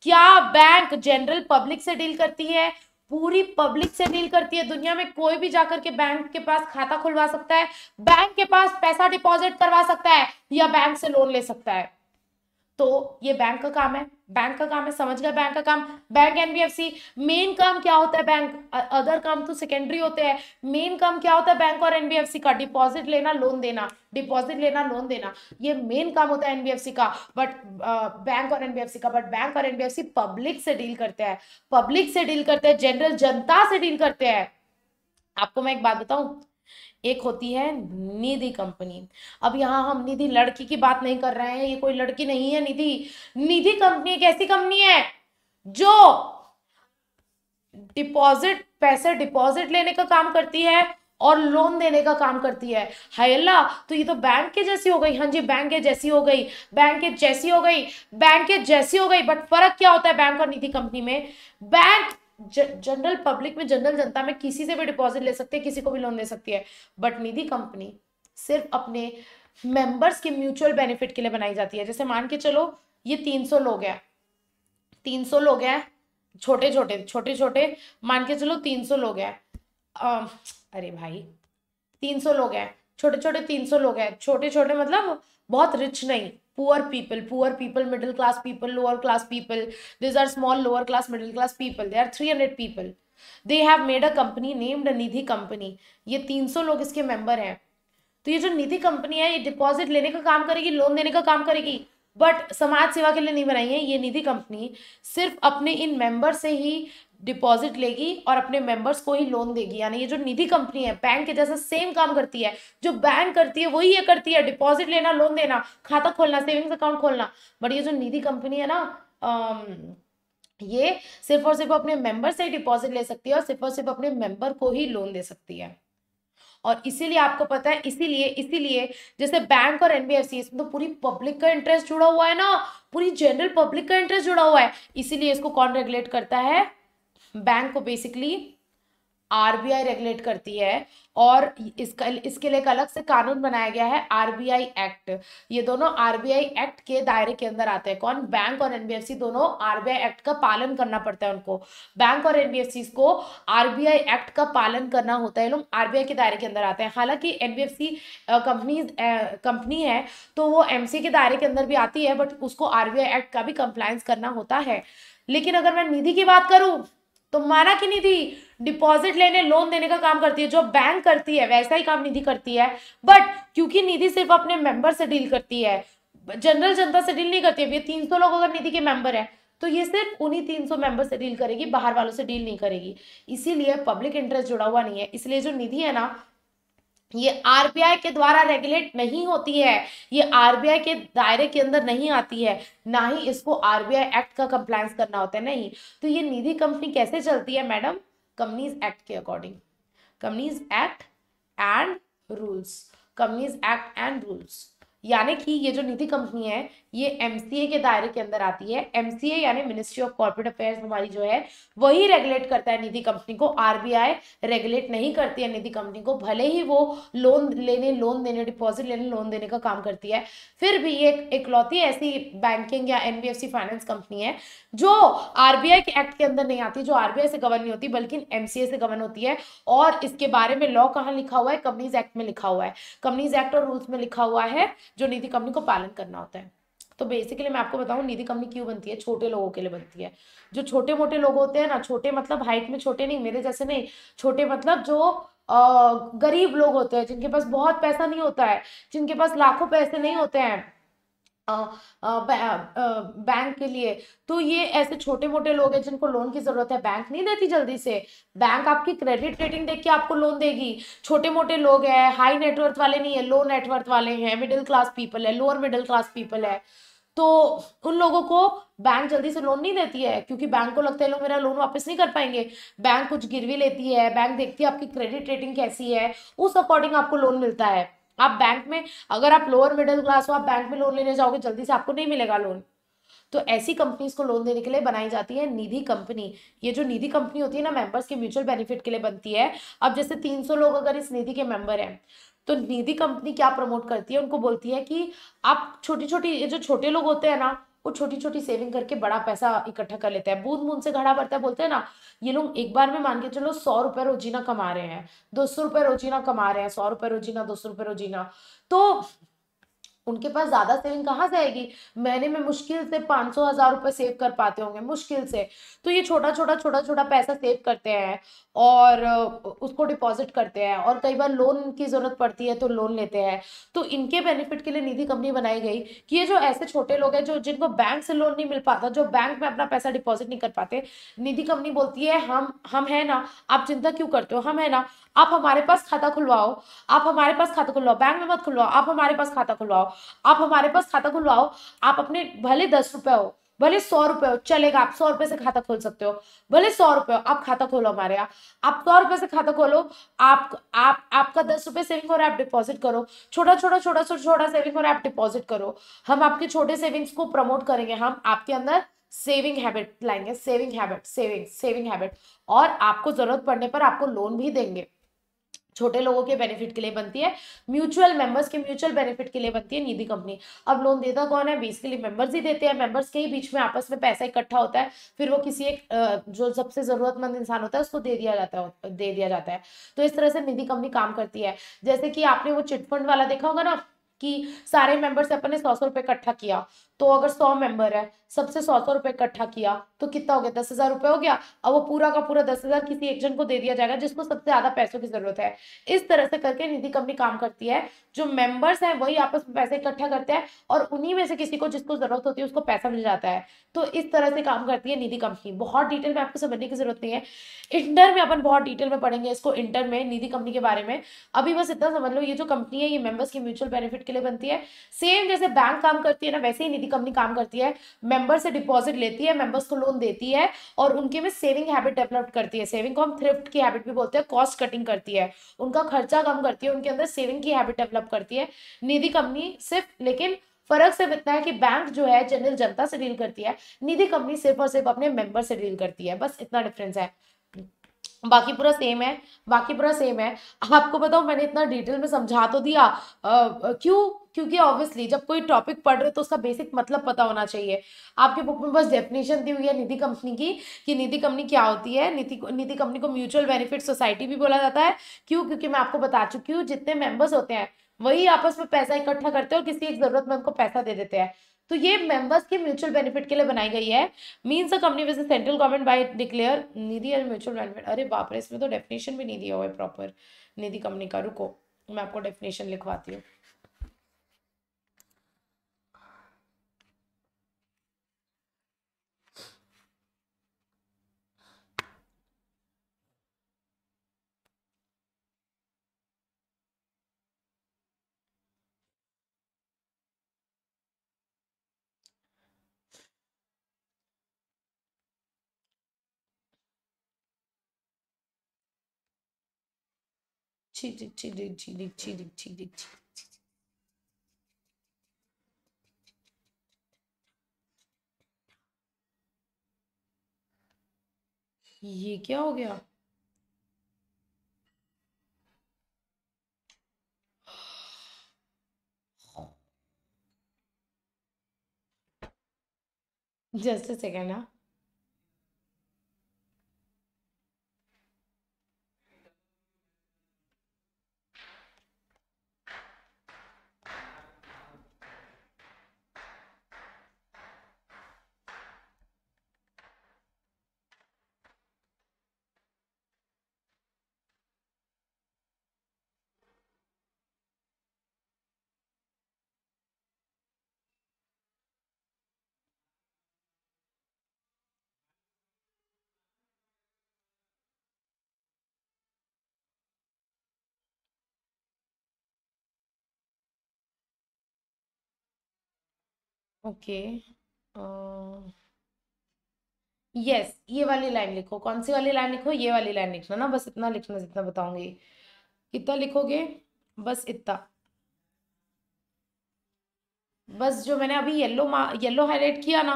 क्या बैंक जनरल पब्लिक से डील करती है पूरी पब्लिक से डील करती है दुनिया में कोई भी जाकर के बैंक के पास खाता खुलवा सकता है बैंक के पास पैसा डिपॉजिट करवा सकता है या बैंक से लोन ले सकता है तो ये बैंक का काम है बैंक का काम है समझ गए बैंक का काम बैंक एनबीएफसी मेन काम क्या होता है बैंक अदर काम तो सेकेंडरी होते हैं मेन काम क्या होता है बैंक और एनबीएफसी का डिपॉजिट लेना लोन देना डिपॉजिट लेना लोन देना ये मेन काम होता है एनबीएफसी का बट बैंक और एनबीएफसी का बट बैंक और एनबीएफसी पब्लिक से डील करते हैं पब्लिक से डील करते हैं जनरल जनता से डील करते हैं आपको मैं एक बात बताऊं एक होती है निधि कंपनी अब यहाँ हम निधि लड़की की बात नहीं कर रहे हैं ये कोई लड़की नहीं है निधि निधि कंपनी एक ऐसी कंपनी है जो डिपॉजिट पैसे डिपॉजिट लेने का काम करती है और लोन देने का काम करती है हाय अल्लाह तो ये तो बैंक के जैसी हो गई हाँ जी बैंक के जैसी हो गई बैंक के जैसी हो गई बैंक के जैसी हो गई बट फर्क क्या होता है बैंक और निधि कंपनी में बैंक जनरल पब्लिक में जनरल जनता में किसी से भी डिपॉजिट ले सकती है किसी को भी लोन दे सकती है बट निधि कंपनी सिर्फ अपने मेंबर्स के म्यूचुअल बेनिफिट के लिए बनाई जाती है जैसे मान के चलो ये सौ लोग हैं सौ लोग हैं छोटे छोटे छोटे छोटे मान के चलो तीन सौ लोग हैं अरे भाई तीन सौ लोग हैं छोटे छोटे तीन सौ लोग हैं छोटे छोटे मतलब बहुत रिच नहीं poor people poor people middle class people lower class people these are small lower class middle class people there are 300 people they have made a company named nidhi company ye 300 log iske member hain to ye jo nidhi company hai ye deposit lene ka kaam karegi loan dene ka kaam karegi but समाज सेवा के लिए नहीं बनाई है ये निधि company सिर्फ अपने इन मेंबर से ही डिपॉजिट लेगी और अपने मेंबर्स को ही लोन देगी यानी ये जो निधि कंपनी है बैंक के जैसा सेम काम करती है जो बैंक करती है वही ये करती है डिपॉजिट लेना लोन देना खाता खोलना सेविंग्स अकाउंट खोलना बट ये जो निधि कंपनी है ना ये सिर्फ और सिर्फ अपने मेंबर से ही डिपॉजिट ले सकती है और सिर्फ और सिर्फ अपने मेंबर को ही लोन दे सकती है और इसीलिए आपको पता है इसीलिए इसीलिए जैसे बैंक और एनबीएफसी इसमें तो पूरी पब्लिक का इंटरेस्ट जुड़ा हुआ है ना पूरी जनरल पब्लिक का इंटरेस्ट जुड़ा हुआ है इसीलिए इसको कौन रेगुलेट करता है बैंक को बेसिकली आरबीआई रेगुलेट करती है और इसका इसके लिए एक अलग से कानून बनाया गया है आरबीआई एक्ट ये दोनों आरबीआई एक्ट के दायरे के अंदर आते हैं कौन बैंक और एनबीएफसी दोनों आरबीआई एक्ट का पालन करना पड़ता है उनको बैंक और एनबीएफसी को आरबीआई एक्ट का पालन करना होता है लोग आरबीआई के दायरे के अंदर आते हैं हालांकि सी कंपनी कंपनी है तो वो सी के दायरे के अंदर भी आती है बट उसको आई एक्ट का भी कंप्लायंस करना होता है लेकिन अगर मैं निधि की बात करूँ तो माना कि निधि डिपॉजिट लेने लोन देने का काम करती है जो बैंक करती है वैसा ही काम निधि करती है बट क्योंकि निधि सिर्फ अपने मेंबर से डील करती है जनरल जनता से डील नहीं करती है ये तीन सौ लोग अगर निधि के मेंबर है तो ये सिर्फ उन्हीं तीन सौ मेंबर से डील करेगी बाहर वालों से डील नहीं करेगी इसीलिए पब्लिक इंटरेस्ट जुड़ा हुआ नहीं है इसलिए जो निधि है ना ये आरबीआई के द्वारा रेगुलेट नहीं होती है ये आरबीआई के दायरे के अंदर नहीं आती है ना ही इसको आरबीआई एक्ट का कंप्लायंस करना होता है नहीं तो ये निधि कंपनी कैसे चलती है मैडम कंपनीज एक्ट के according companies act and rules companies act and rules यानी कि ये जो निधि कंपनी है ये एमसीए के दायरे के अंदर आती है एमसीए यानी मिनिस्ट्री ऑफ कॉर्पोरेट अफेयर्स हमारी जो है वही रेगुलेट करता है निधि कंपनी को आरबीआई रेगुलेट नहीं करती है निधि कंपनी को भले ही वो लोन लेने लोन देने डिपॉजिट लेने लोन देने का काम करती है फिर भी ये इकलौती ऐसी बैंकिंग या एनबीएफसी फाइनेंस कंपनी है जो आरबीआई के एक्ट के अंदर नहीं आती जो आरबीआई से गवर्न नहीं होती बल्कि एमसीए से गवर्न होती है और इसके बारे में लॉ कहाँ लिखा हुआ है कंपनीज एक्ट में लिखा हुआ है कंपनीज एक्ट और रूल्स में लिखा हुआ है जो निधि कंपनी को पालन करना होता है तो बेसिकली मैं आपको बताऊँ निधि कंपनी क्यों बनती है छोटे लोगों के लिए बनती है जो छोटे मोटे लोग होते हैं ना छोटे मतलब हाइट में छोटे नहीं मेरे जैसे नहीं छोटे मतलब जो गरीब लोग होते हैं जिनके पास बहुत पैसा नहीं होता है जिनके पास लाखों पैसे नहीं होते हैं बैंक के लिए तो ये ऐसे छोटे मोटे लोग हैं जिनको लोन की ज़रूरत है बैंक नहीं देती जल्दी से बैंक आपकी क्रेडिट रेटिंग देख के आपको लोन देगी छोटे मोटे लोग हैं हाई नेटवर्थ वाले नहीं है लो नेटवर्थ वाले हैं मिडिल क्लास पीपल है लोअर मिडिल क्लास पीपल है तो उन लोगों को बैंक जल्दी से लोन नहीं देती है क्योंकि बैंक को लगता है लोग मेरा लोन वापस नहीं कर पाएंगे बैंक कुछ गिरवी लेती है बैंक देखती है आपकी क्रेडिट रेटिंग कैसी है उस अकॉर्डिंग आपको लोन मिलता है आप बैंक में अगर आप लोअर मिडिल क्लास हो आप बैंक में लोन लेने जाओगे जल्दी से आपको नहीं मिलेगा लोन तो ऐसी कंपनीज को लोन देने के लिए बनाई जाती है निधि कंपनी ये जो निधि कंपनी होती है ना मेंबर्स के म्यूचुअल बेनिफिट के लिए बनती है अब जैसे 300 लोग अगर इस निधि के मेंबर हैं तो निधि कंपनी क्या प्रमोट करती है उनको बोलती है कि आप छोटी छोटी ये जो छोटे लोग होते हैं ना वो छोटी छोटी सेविंग करके बड़ा पैसा इकट्ठा कर लेते हैं बूंद बूंद से घड़ा भरता है बोलते हैं ना ये लोग एक बार में मान के चलो सौ रुपए रोजीना कमा रहे हैं दो सौ रुपए रोजीना कमा रहे हैं सौ रुपए रोजीना दो सौ रुपए रोजीना तो उनके पास ज्यादा सेविंग कहाँ से आएगी महीने में मुश्किल से पाँच सौ हजार रुपये सेव कर पाते होंगे मुश्किल से तो ये छोटा छोटा छोटा छोटा पैसा सेव करते हैं और उसको डिपॉजिट करते हैं और कई बार लोन की ज़रूरत पड़ती है तो लोन लेते हैं तो इनके बेनिफिट के लिए निधि कंपनी बनाई गई कि ये जो ऐसे छोटे लोग हैं जो जिनको बैंक से लोन नहीं मिल पाता जो बैंक में अपना पैसा डिपॉजिट नहीं कर पाते निधि कंपनी बोलती है हम हम है ना आप चिंता क्यों करते हो हम है ना आप हमारे पास खाता खुलवाओ आप हमारे पास खाता खुलवाओ बैंक में मत खुलवाओ आप हमारे पास खाता खुलवाओ आप हमारे पास खाता खुलवाओ आप अपने भले दस रुपये हो भले सौ रुपये हो चलेगा आप सौ रुपये से खाता खोल सकते हो भले सौ रुपये हो आप खाता खोलो हमारे यहाँ आप सौ रुपये से खाता खोलो आप आप आपका दस रुपये सेविंग हो रहा है आप डिपॉजिट करो छोटा छोटा छोटा छोटा छोटा सेविंग हो रहा है आप डिपॉजिट करो हम आपके छोटे सेविंग्स को प्रमोट करेंगे हम आपके अंदर सेविंग हैबिट लाएंगे saving habit saving saving habit और आपको जरूरत पड़ने पर आपको लोन भी देंगे छोटे लोगों के बेनिफिट के लिए बनती है म्यूचुअल मेंबर्स के म्यूचुअल बेनिफिट के लिए बनती है निधि कंपनी अब लोन देता कौन है बेसिकली मेंबर्स ही देते हैं मेंबर्स के ही बीच में आपस में पैसा इकट्ठा होता है फिर वो किसी एक जो सबसे जरूरतमंद इंसान होता है उसको दे दिया जाता है दे दिया जाता है तो इस तरह से निधि कंपनी काम करती है जैसे कि आपने वो चिटफंड वाला देखा होगा ना कि सारे मेंबर्स अपन ने सौ सौ रुपये इकट्ठा किया तो अगर सौ मेंबर है सबसे सौ सौ रुपए इकट्ठा किया तो कितना हो गया दस हजार रुपए हो गया अब वो पूरा का पूरा दस हजार किसी एक जन को दे दिया जाएगा जिसको सबसे ज्यादा पैसों की जरूरत है इस तरह से करके निधि कंपनी काम करती है जो मेंबर्स हैं वही आपस में पैसे इकट्ठा करते हैं और उन्हीं में से किसी को जिसको जरूरत होती है उसको पैसा मिल जाता है तो इस तरह से काम करती है निधि कंपनी बहुत डिटेल में आपको समझने की जरूरत नहीं है इंटर में अपन बहुत डिटेल में पढ़ेंगे इसको इंटर में निधि कंपनी के बारे में अभी बस इतना समझ लो ये जो कंपनी है ये मेंबर्स की म्यूचुअल बेनिफिट के लिए बनती है सेम जैसे बैंक काम करती है ना वैसे ही निधि कंपनी काम करती है मेंबर से डिपॉजिट लेती है मेंबर्स को लोन देती है और उनके में सेविंग हैबिट डेवलप करती है सेविंग को हम थ्रिफ्ट की हैबिट भी बोलते हैं कॉस्ट कटिंग करती है उनका खर्चा कम करती है उनके अंदर सेविंग की हैबिट डेवलप करती है निधि कंपनी सिर्फ लेकिन फर्क सिर्फ इतना है कि बैंक जो है जनरल जनता से डील करती है निधि कंपनी सिर्फ और सिर्फ अपने मेंबर से डील करती है बस इतना डिफरेंस है बाकी पूरा सेम है बाकी पूरा सेम है आपको बताओ मैंने इतना डिटेल में समझा तो दिया क्यों क्योंकि ऑब्वियसली जब कोई टॉपिक पढ़ रहे हो तो उसका बेसिक मतलब पता होना चाहिए आपके बुक में बस डेफिनेशन दी हुई है निधि कंपनी की कि निधि कंपनी क्या होती है निधि निधि कंपनी को म्यूचुअल बेनिफिट सोसाइटी भी बोला जाता है क्यों क्योंकि मैं आपको बता चुकी हूँ जितने मेंबर्स होते हैं वही आपस में पैसा इकट्ठा करते हैं और किसी एक जरूरतमंद को पैसा दे देते हैं तो ये मेंबर्स के म्यूचुअल बेनिफिट के लिए बनाई गई है means a company which central government by declare Nidhi and mutual benefit अरे बाप रे इसमें तो डेफिनेशन भी नहीं दिया हुआ है प्रॉपर निधि कंपनी का रुको मैं आपको डेफिनेशन लिखवाती हूँ cheated, cheated, cheated, cheated, cheated, cheated. ये क्या हो गया जस्ट सेकेंड हाँ ओके यस ये वाली लाइन लिखो कौन सी वाली लाइन लिखो ये वाली लाइन लिखना ना बस इतना लिखना जितना बताऊंगी कितना लिखोगे बस इतना बस जो मैंने अभी येलो येलो हाईलाइट किया ना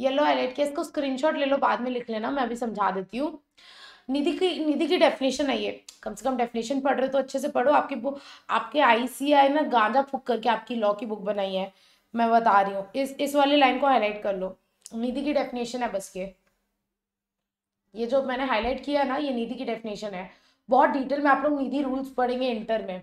येलो हाईलाइट किया इसको स्क्रीनशॉट ले लो बाद में लिख लेना मैं अभी समझा देती हूँ निधि की निधि की डेफिनेशन है ये कम से कम डेफिनेशन पढ़ रहे हो तो अच्छे से पढ़ो आपकी बुक आपके आई सी आई ना गांजा फूक करके आपकी लॉ की बुक बनाई है मैं बता रही हूँ इस इस वाली लाइन को हाईलाइट कर लो नीति की डेफिनेशन है बस ये ये जो मैंने हाईलाइट किया ना ये नीति की डेफिनेशन है बहुत डिटेल में आप लोग नीति रूल्स पढ़ेंगे इंटर में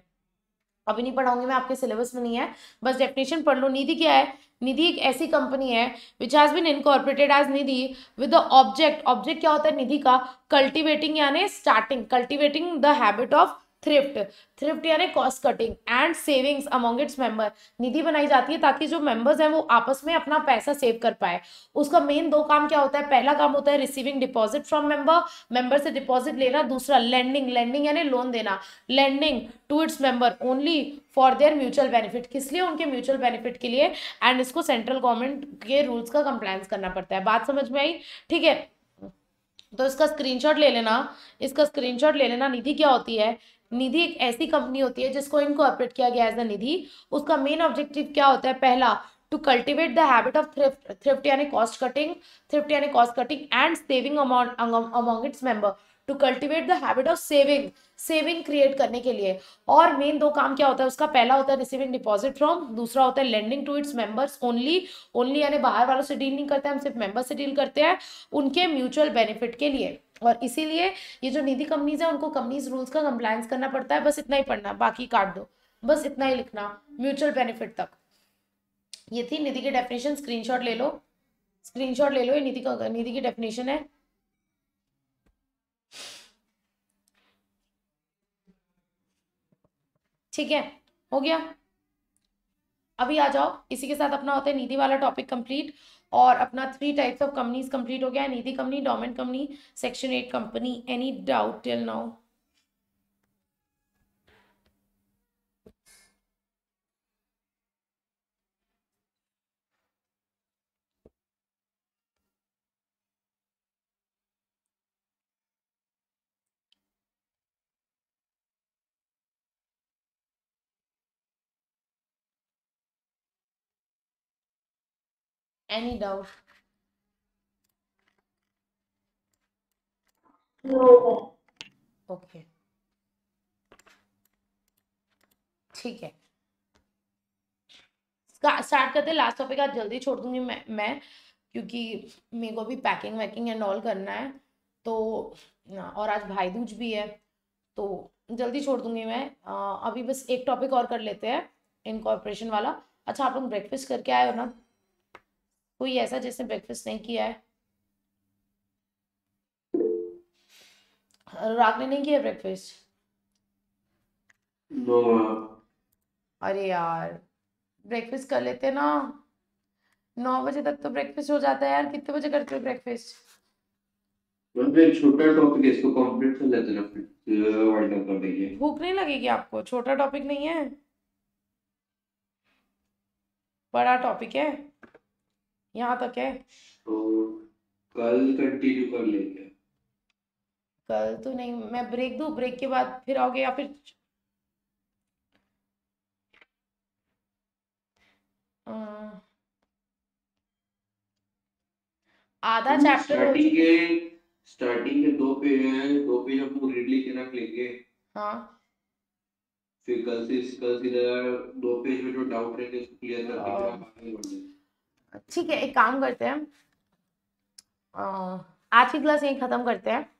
अभी नहीं पढ़ाऊंगी मैं आपके सिलेबस में नहीं है बस डेफिनेशन पढ़ लो निधि क्या है निधि एक ऐसी कंपनी है which has been incorporated as Nidhi with the object object क्या होता है निधि का कल्टीवेटिंग यानी starting cultivating the habit of thrift thrift यानी cost cutting and savings among its member Nidhi बनाई जाती है ताकि जो मेंबर्स हैं वो आपस में अपना पैसा सेव कर पाए उसका मेन दो काम क्या होता है पहला काम होता है receiving deposit from member member से डिपॉजिट लेना दूसरा लैंडिंग लैंडिंग यानी लोन देना lending to its member only for their mutual benefit किस लिए उनके म्यूचुअल बेनिफिट के लिए एंड इसको सेंट्रल गवर्नमेंट के रूल्स का कंप्लायंस करना पड़ता है बात समझ में आई ठीक है तो इसका स्क्रीनशॉट ले लेना इसका स्क्रीनशॉट ले लेना निधि क्या होती है निधि एक ऐसी कंपनी होती है जिसको ऑपरेट किया गया एज अ निधि उसका मेन ऑब्जेक्टिव क्या होता है पहला to cultivate the habit of thrift thrift यानी कॉस्ट कटिंग थ्रिफ्ट यानी cost cutting and saving among its member to cultivate the habit of saving saving create करने के लिए और मेन दो काम क्या होता है उसका पहला होता है रिसीविंग डिपॉजिट फ्रॉम दूसरा होता है lending to its members only only यानी बाहर वालों से डील नहीं करते हम सिर्फ मेंबर से डील करते हैं उनके म्यूचुअल बेनिफिट के लिए और इसीलिए ये जो निधि कंपनीज है उनको कंपनीज रूल्स का कंप्लायंस करना पड़ता है बस इतना ही पढ़ना बाकी काट दो बस इतना ही लिखना म्यूचुअल बेनिफिट तक ये थी निधि की डेफिनेशन स्क्रीनशॉट ले लो स्क्रीनशॉट ले लो ये निधि का निधि की डेफिनेशन है ठीक है हो गया अभी आ जाओ इसी के साथ अपना होता है निधि वाला टॉपिक कंप्लीट और अपना three types of companies complete हो गया Nidhi company dormant company section eight company any doubt till now any doubt. No. Okay. ठीक है स्टार्ट करते लास्ट टॉपिक आज जल्दी छोड़ दूंगी मैं मैं क्योंकि मेरे को भी पैकिंग वैकिंग एंड ऑल करना है तो और आज भाई दूज भी है तो जल्दी छोड़ दूंगी मैं अभी बस एक टॉपिक और कर लेते हैं इनकॉर्पोरेशन वाला अच्छा आप लोग ब्रेकफास्ट करके आए हो ना कोई ऐसा जिसने ब्रेकफास्ट नहीं किया है अनुराग ने नहीं किया ब्रेकफास्ट no. अरे यार ब्रेकफास्ट कर लेते ना नौ बजे तक तो ब्रेकफास्ट हो जाता है यार कितने बजे करते हो ब्रेकफास्ट छोटा टॉपिक है इसको कंप्लीट कर लेते हैं फिर कर अपने भूख नहीं लगेगी आपको छोटा टॉपिक नहीं है बड़ा टॉपिक है यहाँ तक है तो कल कंटिन्यू कर लेंगे कल तो नहीं मैं ब्रेक दू ब्रेक के बाद फिर आओगे या फिर आधा चैप्टर स्टार्टिंग के स्टार्टिंग के दो पेज हैं दो पेज हम पूरी रीड लेके रख लेंगे हाँ फिर कल से कल सीधा दो पेज में जो डाउट रहेंगे उसको क्लियर कर देंगे बढ़ेंगे ठीक है एक काम करते हैं आज की क्लास यही ख़त्म करते हैं